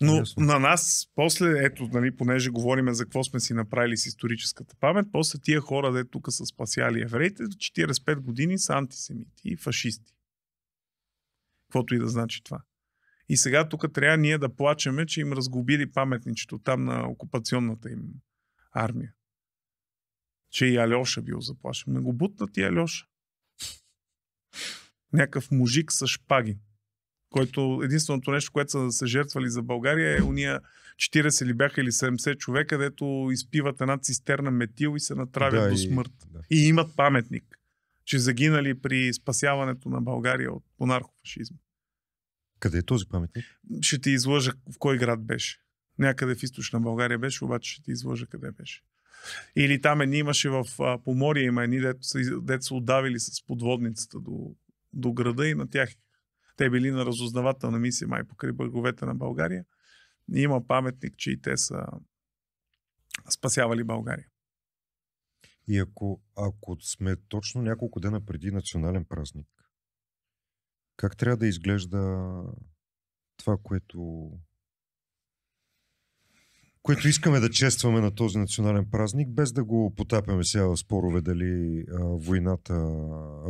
Но Ясно. на нас, после, ето, нали, понеже говориме за какво сме си направили с историческата памет, после тия хора, де тук са спасяли евреите, 45 години са антисемити и фашисти. Каквото и да значи това. И сега тук трябва ние да плачеме, че им разгубили паметничето там на окупационната им армия. Че и Алеша бил заплашен. не го бутнат и Алеша. Някакъв мужик с шпаги който единственото нещо, което са се жертвали за България е уния 40 ли бяха или 70 човека, дето изпиват една цистерна метил и се натравят да, до смърт. И, да. и имат паметник, че загинали при спасяването на България от понархофашизма. Къде е този паметник? Ще ти излъжа в кой град беше. Някъде в източна България беше, обаче ще ти излъжа къде беше. Или там едни имаше в Поморие, има едни, дето са, дето са удавили с подводницата до, до града и на тях. Те били на разузнавателна мисия май покри бърговете на България. И има паметник, че и те са спасявали България. И ако, ако сме точно няколко дена преди национален празник, как трябва да изглежда това, което което искаме да честваме на този национален празник, без да го потапяме сега в спорове дали а, войната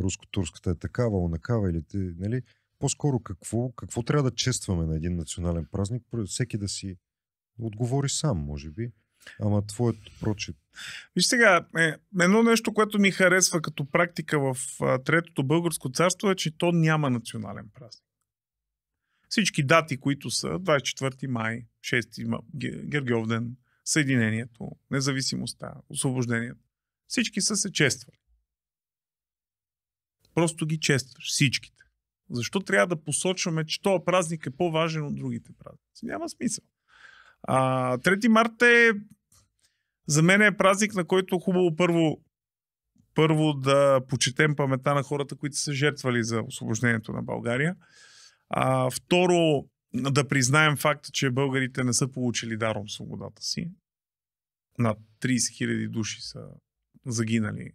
руско-турската е такава, онакава или те, нали? По-скоро какво, какво трябва да честваме на един национален празник, всеки да си отговори сам, може би. Ама твоето прочит. Виж сега, е, едно нещо, което ми харесва като практика в а, Третото българско царство е, че то няма национален празник. Всички дати, които са 24 май, 6 ден, Съединението, независимостта, освобождението, всички са се чествали. Просто ги честваш, всичките. Защо трябва да посочваме, че този празник е по-важен от другите празници? Няма смисъл. А, 3 марта е за мен е празник, на който е хубаво първо, първо да почетем памета на хората, които са жертвали за освобождението на България. А, второ, да признаем факта, че българите не са получили даром свободата си. Над 30 000 души са загинали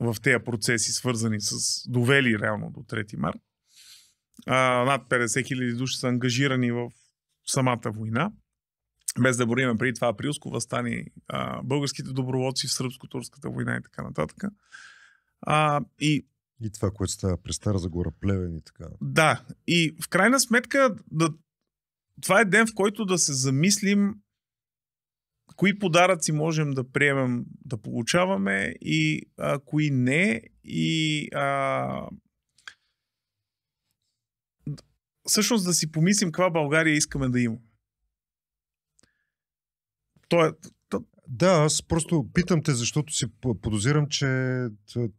в тези процеси, свързани с довели реално до 3 март. А, над 50 000 души са ангажирани в самата война без да бориме преди това априлско възстани, а, българските доброволци в сръбско-турската война и така нататък. А, и и това, което става през Стара Загора, Плевен и така. Да, и в крайна сметка да... това е ден, в който да се замислим кои подаръци можем да приемем да получаваме и а, кои не. И а... всъщност да си помислим каква България искаме да има то е... Да, аз просто питам те, защото си подозирам, че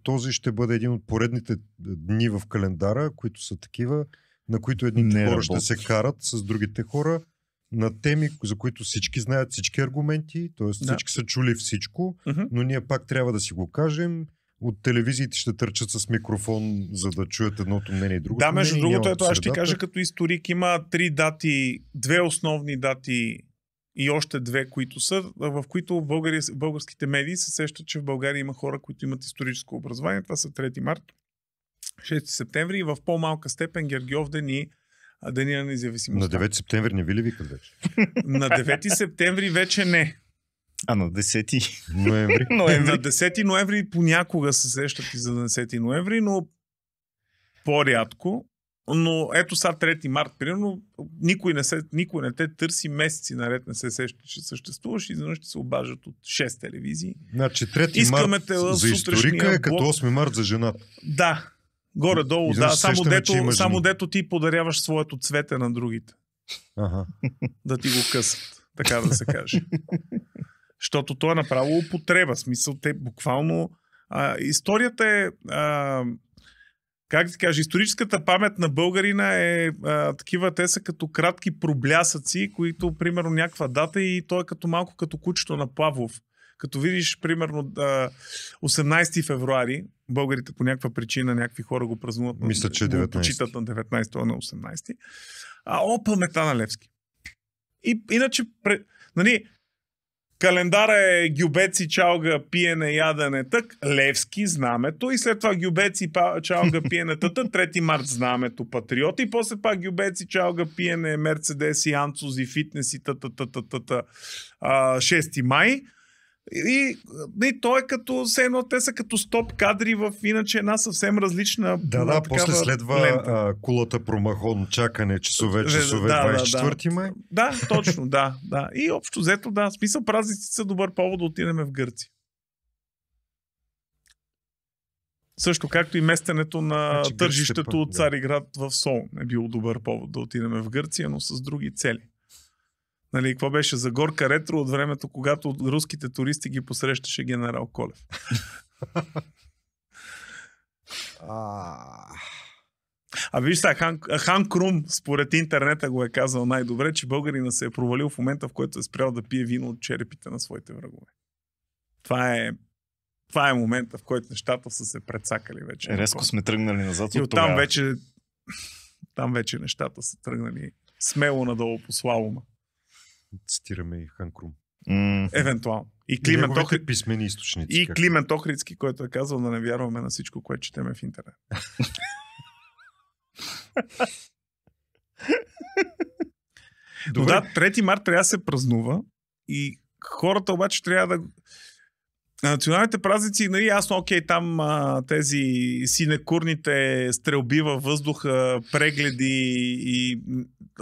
този ще бъде един от поредните дни в календара, които са такива, на които едните хора работи. ще се карат с другите хора на теми, за които всички знаят всички аргументи, т.е. Да. всички са чули всичко, uh-huh. но ние пак трябва да си го кажем. От телевизиите ще търчат с микрофон, за да чуят едното мнение и другото. Да, между мнение, другото, ето аз ще кажа като историк, има три дати, две основни дати и още две, които са, в които българи, българските медии се сещат, че в България има хора, които имат историческо образование. Това са 3 март, 6 септември и в по-малка степен Гергиов да ни Дени на независимостта. На 9 септември не ви ли викат вече? На 9 септември вече не. А на 10 ноември? ноември. На 10 ноември понякога се сещат и за 10 ноември, но по-рядко но ето сега 3 март, примерно, никой не, се, никой не те търси месеци наред, не се сеща, че съществуваш и изведнъж ще се обажат от 6 телевизии. Значи 3 Искаме март те, за историка е като 8 март за жената. Да, горе-долу, да, само, дето, само дето ти подаряваш своето цвете на другите. Ага. да ти го късат, така да се каже. Защото то е направо употреба, смисъл те буквално... А, историята е... А, как да кажа, историческата памет на българина е а, такива, те са като кратки проблясъци, които, примерно, някаква дата и той е като малко като кучето на Павлов. Като видиш, примерно, а, 18 февруари, българите по някаква причина, някакви хора го празнуват. Мисля, че 19. Е почитат на 19, а на 18. А, о, паметта на Левски. И, иначе, нали, Календара е гюбеци, чалга, пиене, ядене, тък. Левски, знамето. И след това гюбеци, чалга, пиене, тъта. 3 март, знамето, патриоти. И после пак гюбеци, чалга, пиене, Мерцедес, и анцузи, фитнеси, тата, тата, тата. 6 май. И, и той е като, все едно, те са като стоп кадри в иначе една съвсем различна Да, да, после следва лента. а, кулата промахон, чакане, часове, е, часове, да, 24 да, май. Да, точно, да, да. И общо взето, да, смисъл празниците са добър повод да отидем в Гърция. Също както и местенето на значи, тържището от Цариград да. в Сол е било добър повод да отидем в Гърция, но с други цели. Нали, какво беше за горка ретро от времето, когато руските туристи ги посрещаше генерал Колев? А виж сега, Хан, Хан Крум, според интернета го е казал най-добре, че българина се е провалил в момента, в който е спрял да пие вино от черепите на своите врагове. Това е, това е момента, в който нещата са се предсакали вече. Е, резко сме тръгнали назад. И там вече, там вече нещата са тръгнали смело надолу по славома цитираме и Ханкрум. Mm. Евентуално. И Климент, Охрид... писмени източници, и Климент Охридски, който е казал да не вярваме на всичко, което четеме в интернет. Но да, 3 март трябва да се празнува и хората обаче трябва да... На националните празници, нали, ясно, окей, там а, тези синекурните стрелби във въздуха, прегледи и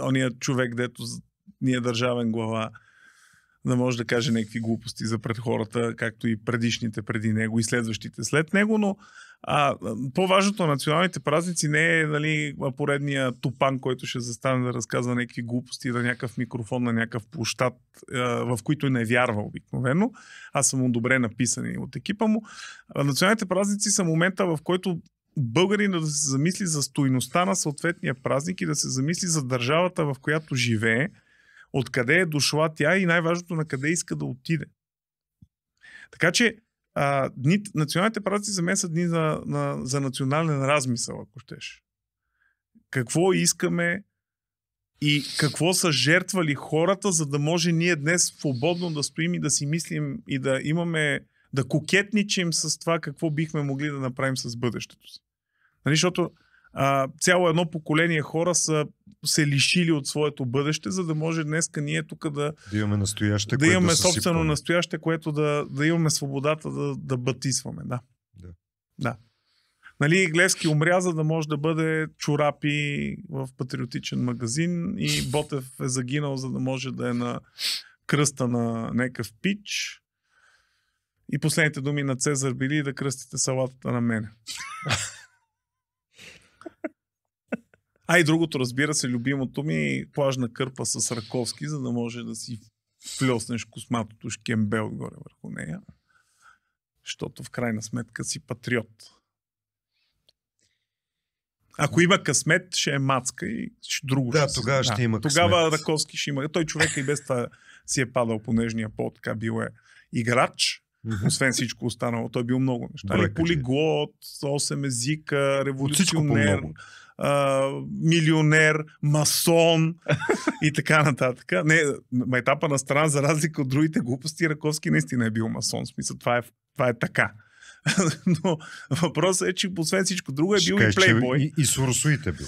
ония човек, дето ние държавен глава да може да каже някакви глупости за пред хората, както и предишните преди него и следващите след него, но а, по-важното на националните празници не е нали, поредния тупан, който ще застане да разказва някакви глупости на някакъв микрофон, на някакъв площад, в които не вярва обикновено. Аз съм добре добре и от екипа му. А, националните празници са момента, в който българина да се замисли за стойността на съответния празник и да се замисли за държавата, в която живее – откъде е дошла тя и най-важното на къде иска да отиде. Така че а, дни, националните празници за мен са дни за, на, за национален размисъл, ако щеш. Какво искаме и какво са жертвали хората, за да може ние днес свободно да стоим и да си мислим и да имаме, да кокетничим с това какво бихме могли да направим с бъдещето си. Нали, защото а, цяло едно поколение хора са се лишили от своето бъдеще, за да може днеска ние тук да, да имаме, настояще, да имаме да собствено настояще, което да, да имаме свободата да, да бътисваме. Да. да. да. Нали, Глевски умря, за да може да бъде чорапи в патриотичен магазин и Ботев е загинал, за да може да е на кръста на някакъв пич. И последните думи на Цезар били да кръстите салатата на мене. А и другото, разбира се, любимото ми е плажна кърпа с Раковски, за да може да си флеснеш косматото шкембе отгоре върху нея. Защото в крайна сметка си патриот. Ако има късмет, ще е мацка и друго да, ще тогава ще има късмет. Тогава Раковски ще има. Той човек и без това си е падал по нежния пол, така бил е играч, освен всичко останало, той е бил много неща. Добре, нали, полиглот, 8 езика, революционер, а, милионер, масон и така нататък. Не, на етапа на страна, за разлика от другите глупости, Раковски наистина е бил масон. В смисъл, това е, това е така. Но въпросът е, че освен всичко друго е бил Ще и плейбой. И, и Соросуит е бил.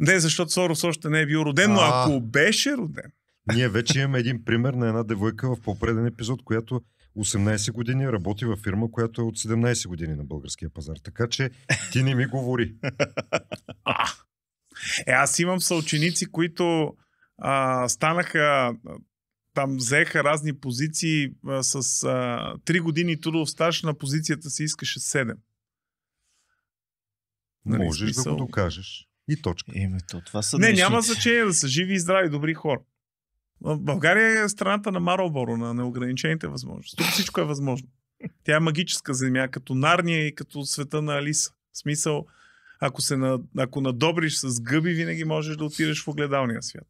Не, защото Сорос още не е бил роден, но ако беше роден. Ние вече имаме един пример на една девойка в по-преден епизод, която 18 години, работи във фирма, която е от 17 години на българския пазар. Така че ти не ми говори. Е, аз имам съученици, които а, станаха, там взеха разни позиции а, с а, 3 години трудов стаж на позицията си искаше 7. Нали, Можеш смисъл? да го докажеш. И точка. Името, това са Не, днешните. няма значение да са живи и здрави, добри хора. България е страната на Марлборо, на неограничените възможности. Тук всичко е възможно. Тя е магическа земя, като Нарния и като света на Алиса. В смисъл, ако, се на, ако надобриш с гъби, винаги можеш да отидеш в огледалния свят.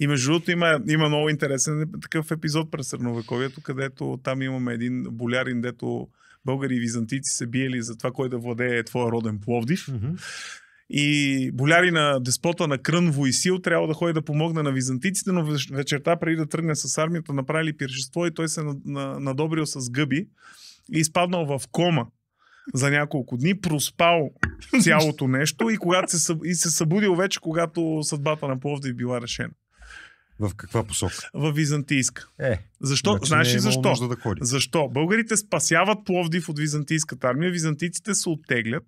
И между другото има, има много интересен такъв епизод през Средновековието, където там имаме един болярин, дето българи и византийци се биели за това, кой да владее твоя роден Пловдив. Mm-hmm и боляри на деспота на Крън Войсил, трябва да ходи да помогне на византиците, но вечерта преди да тръгне с армията направили пиршество и той се надобрил с гъби и изпаднал в кома за няколко дни, проспал цялото нещо и, когато се, и се събудил вече, когато съдбата на Пловдив била решена. В каква посока? В византийска. Е, защо? Значи Знаеш ли е защо? Да Защо? Българите спасяват Пловдив от византийската армия, византийците се оттеглят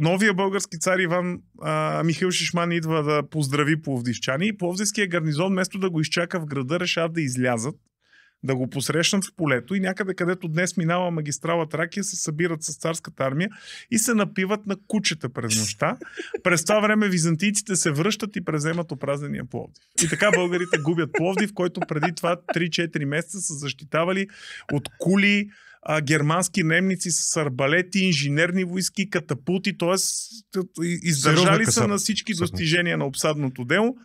Новия български цар Иван а, Михил Шишман идва да поздрави пловдивчани и пловдивския гарнизон, вместо да го изчака в града, решава да излязат, да го посрещнат в полето и някъде където днес минава магистрала Тракия, се събират с царската армия и се напиват на кучета през нощта. През това време византийците се връщат и преземат опразнения Пловдив. И така българите губят Пловдив, който преди това 3-4 месеца са защитавали от кули, а, германски немници с арбалети, инженерни войски, катапулти, т.е. издържали са на всички достижения на обсадното дело.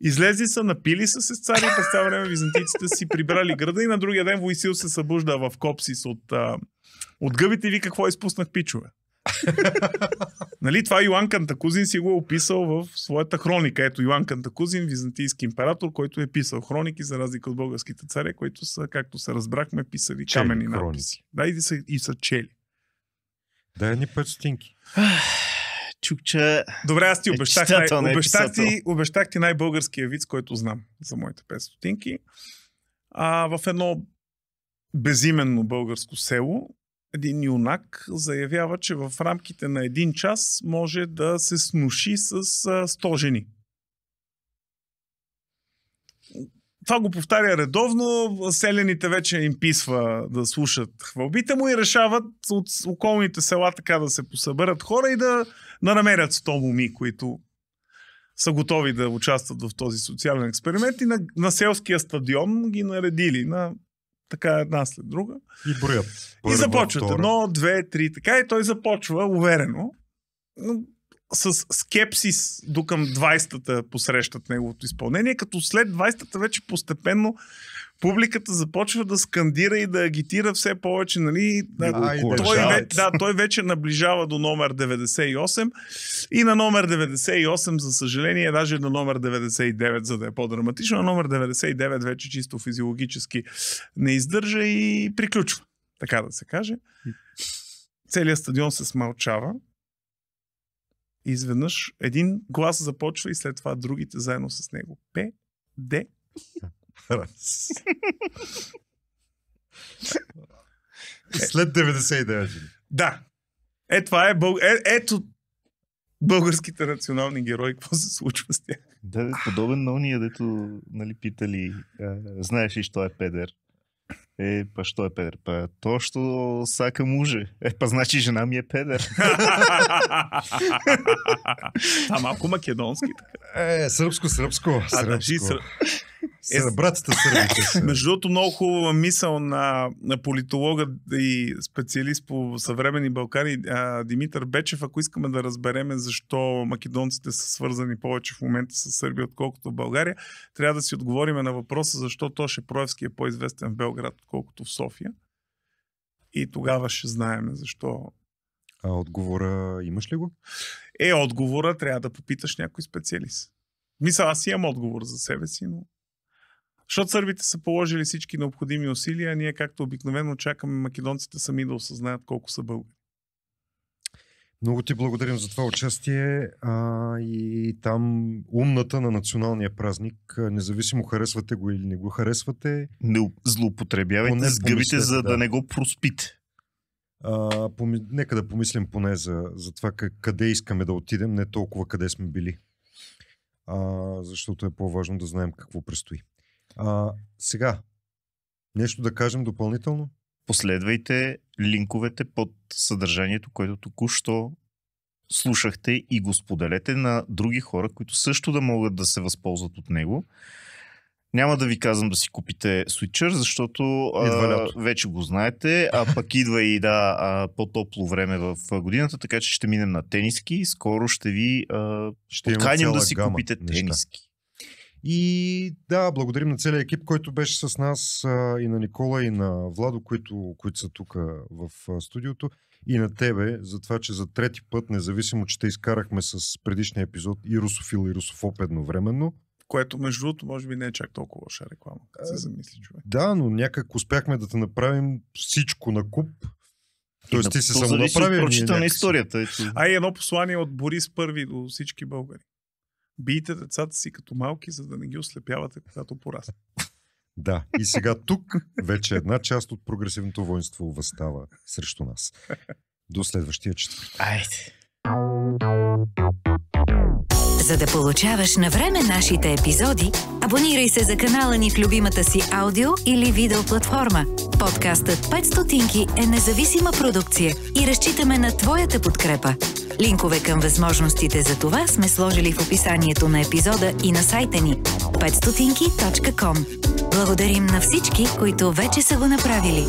Излезли са, напили са се с цари, през това време византийците си прибрали града и на другия ден Войсил се събужда в копсис от, от гъбите и ви какво изпуснах пичове. нали, това Йоан Кантакузин си го е описал в своята хроника. Ето Йоан Кантакузин, византийски император, който е писал хроники, за разлика от българските царе, които са, както се разбрахме, писали чели камени хроники. надписи. Да, и са, и са чели. Да, ни пърстинки. Чукча. Добре, аз ти е, обещах, е читател, най- обещах, ти, обещах ти най-българския вид, който знам за моите 5 стотинки. А, в едно безименно българско село един юнак заявява, че в рамките на един час може да се снуши с 100 жени. това го повтаря редовно, селените вече им писва да слушат хвалбите му и решават от околните села така да се посъберат хора и да, да намерят 100 моми, които са готови да участват в този социален експеримент и на, на селския стадион ги наредили на така една след друга. И броят. И започват. Едно, две, три, така. И той започва уверено. С скепсис до към 20-та посрещат неговото изпълнение, като след 20-та вече постепенно публиката започва да скандира и да агитира все повече, нали? Да, а, той, ве, да, той вече наближава до номер 98 и на номер 98, за съжаление, даже на номер 99, за да е по-драматично, на номер 99 вече чисто физиологически не издържа и приключва, така да се каже. Целият стадион се смълчава. изведнъж един глас започва и след това другите заедно с него. П, Д, след 99 Да. Е, това е, бъл... е ето българските национални герои, какво се случва с тях. Да, е подобен на уния, дето нали, питали, а, знаеш ли, що е педер? Е, па що е педер? Па то, що сака муже. Е, па значи жена ми е педер. а малко македонски. Така. Е, сръбско, сръбско. сръбско. А, значи, е, с братата сърбите. Между другото, много хубава мисъл на, на политолога и специалист по съвремени Балкани а, Димитър Бечев, ако искаме да разбереме защо македонците са свързани повече в момента с Сърбия, отколкото в България, трябва да си отговориме на въпроса защо Тоше Проевски е по-известен в Белград, отколкото в София. И тогава ще знаем защо а отговора имаш ли го? Е, отговора трябва да попиташ някой специалист. Мисля, аз имам отговор за себе си, но защото сърбите са положили всички необходими усилия, а ние, както обикновено, чакаме македонците сами да осъзнаят колко са българи. Много ти благодарим за това участие а, и там умната на националния празник, независимо харесвате го или не го харесвате. Не злоупотребявайте с гъбите, за да. да не го проспите. А, поми... Нека да помислим поне за, за това къде искаме да отидем, не толкова къде сме били. А, защото е по-важно да знаем какво предстои. А, сега, нещо да кажем допълнително? Последвайте линковете под съдържанието, което току-що слушахте и го споделете на други хора, които също да могат да се възползват от него. Няма да ви казвам да си купите Switcher, защото а, вече го знаете, а пък идва и да, а, по-топло време в годината, така че ще минем на тениски. Скоро ще ви а, ще подканим да си гама, купите неща. тениски. И да, благодарим на целия екип, който беше с нас и на Никола и на Владо, които, които са тук в студиото и на тебе за това, че за трети път, независимо, че те изкарахме с предишния епизод и русофил и русофоб едновременно, което, между другото, може би не е чак толкова лоша реклама, като се замисли човек. Да, но някак успяхме да те направим всичко на куп. Тоест ти се самонаправи. Прочитаме историята. Е а и едно послание от Борис Първи до всички българи. Бийте децата си като малки, за да не ги ослепявате, когато пораснат. Да, и сега тук вече една част от прогресивното воинство възстава срещу нас. До следващия четвъртък. Айде! За да получаваш на време нашите епизоди, абонирай се за канала ни в любимата си аудио или видео платформа. Подкастът 500 е независима продукция и разчитаме на твоята подкрепа. Линкове към възможностите за това сме сложили в описанието на епизода и на сайта ни 500.com. Благодарим на всички, които вече са го направили.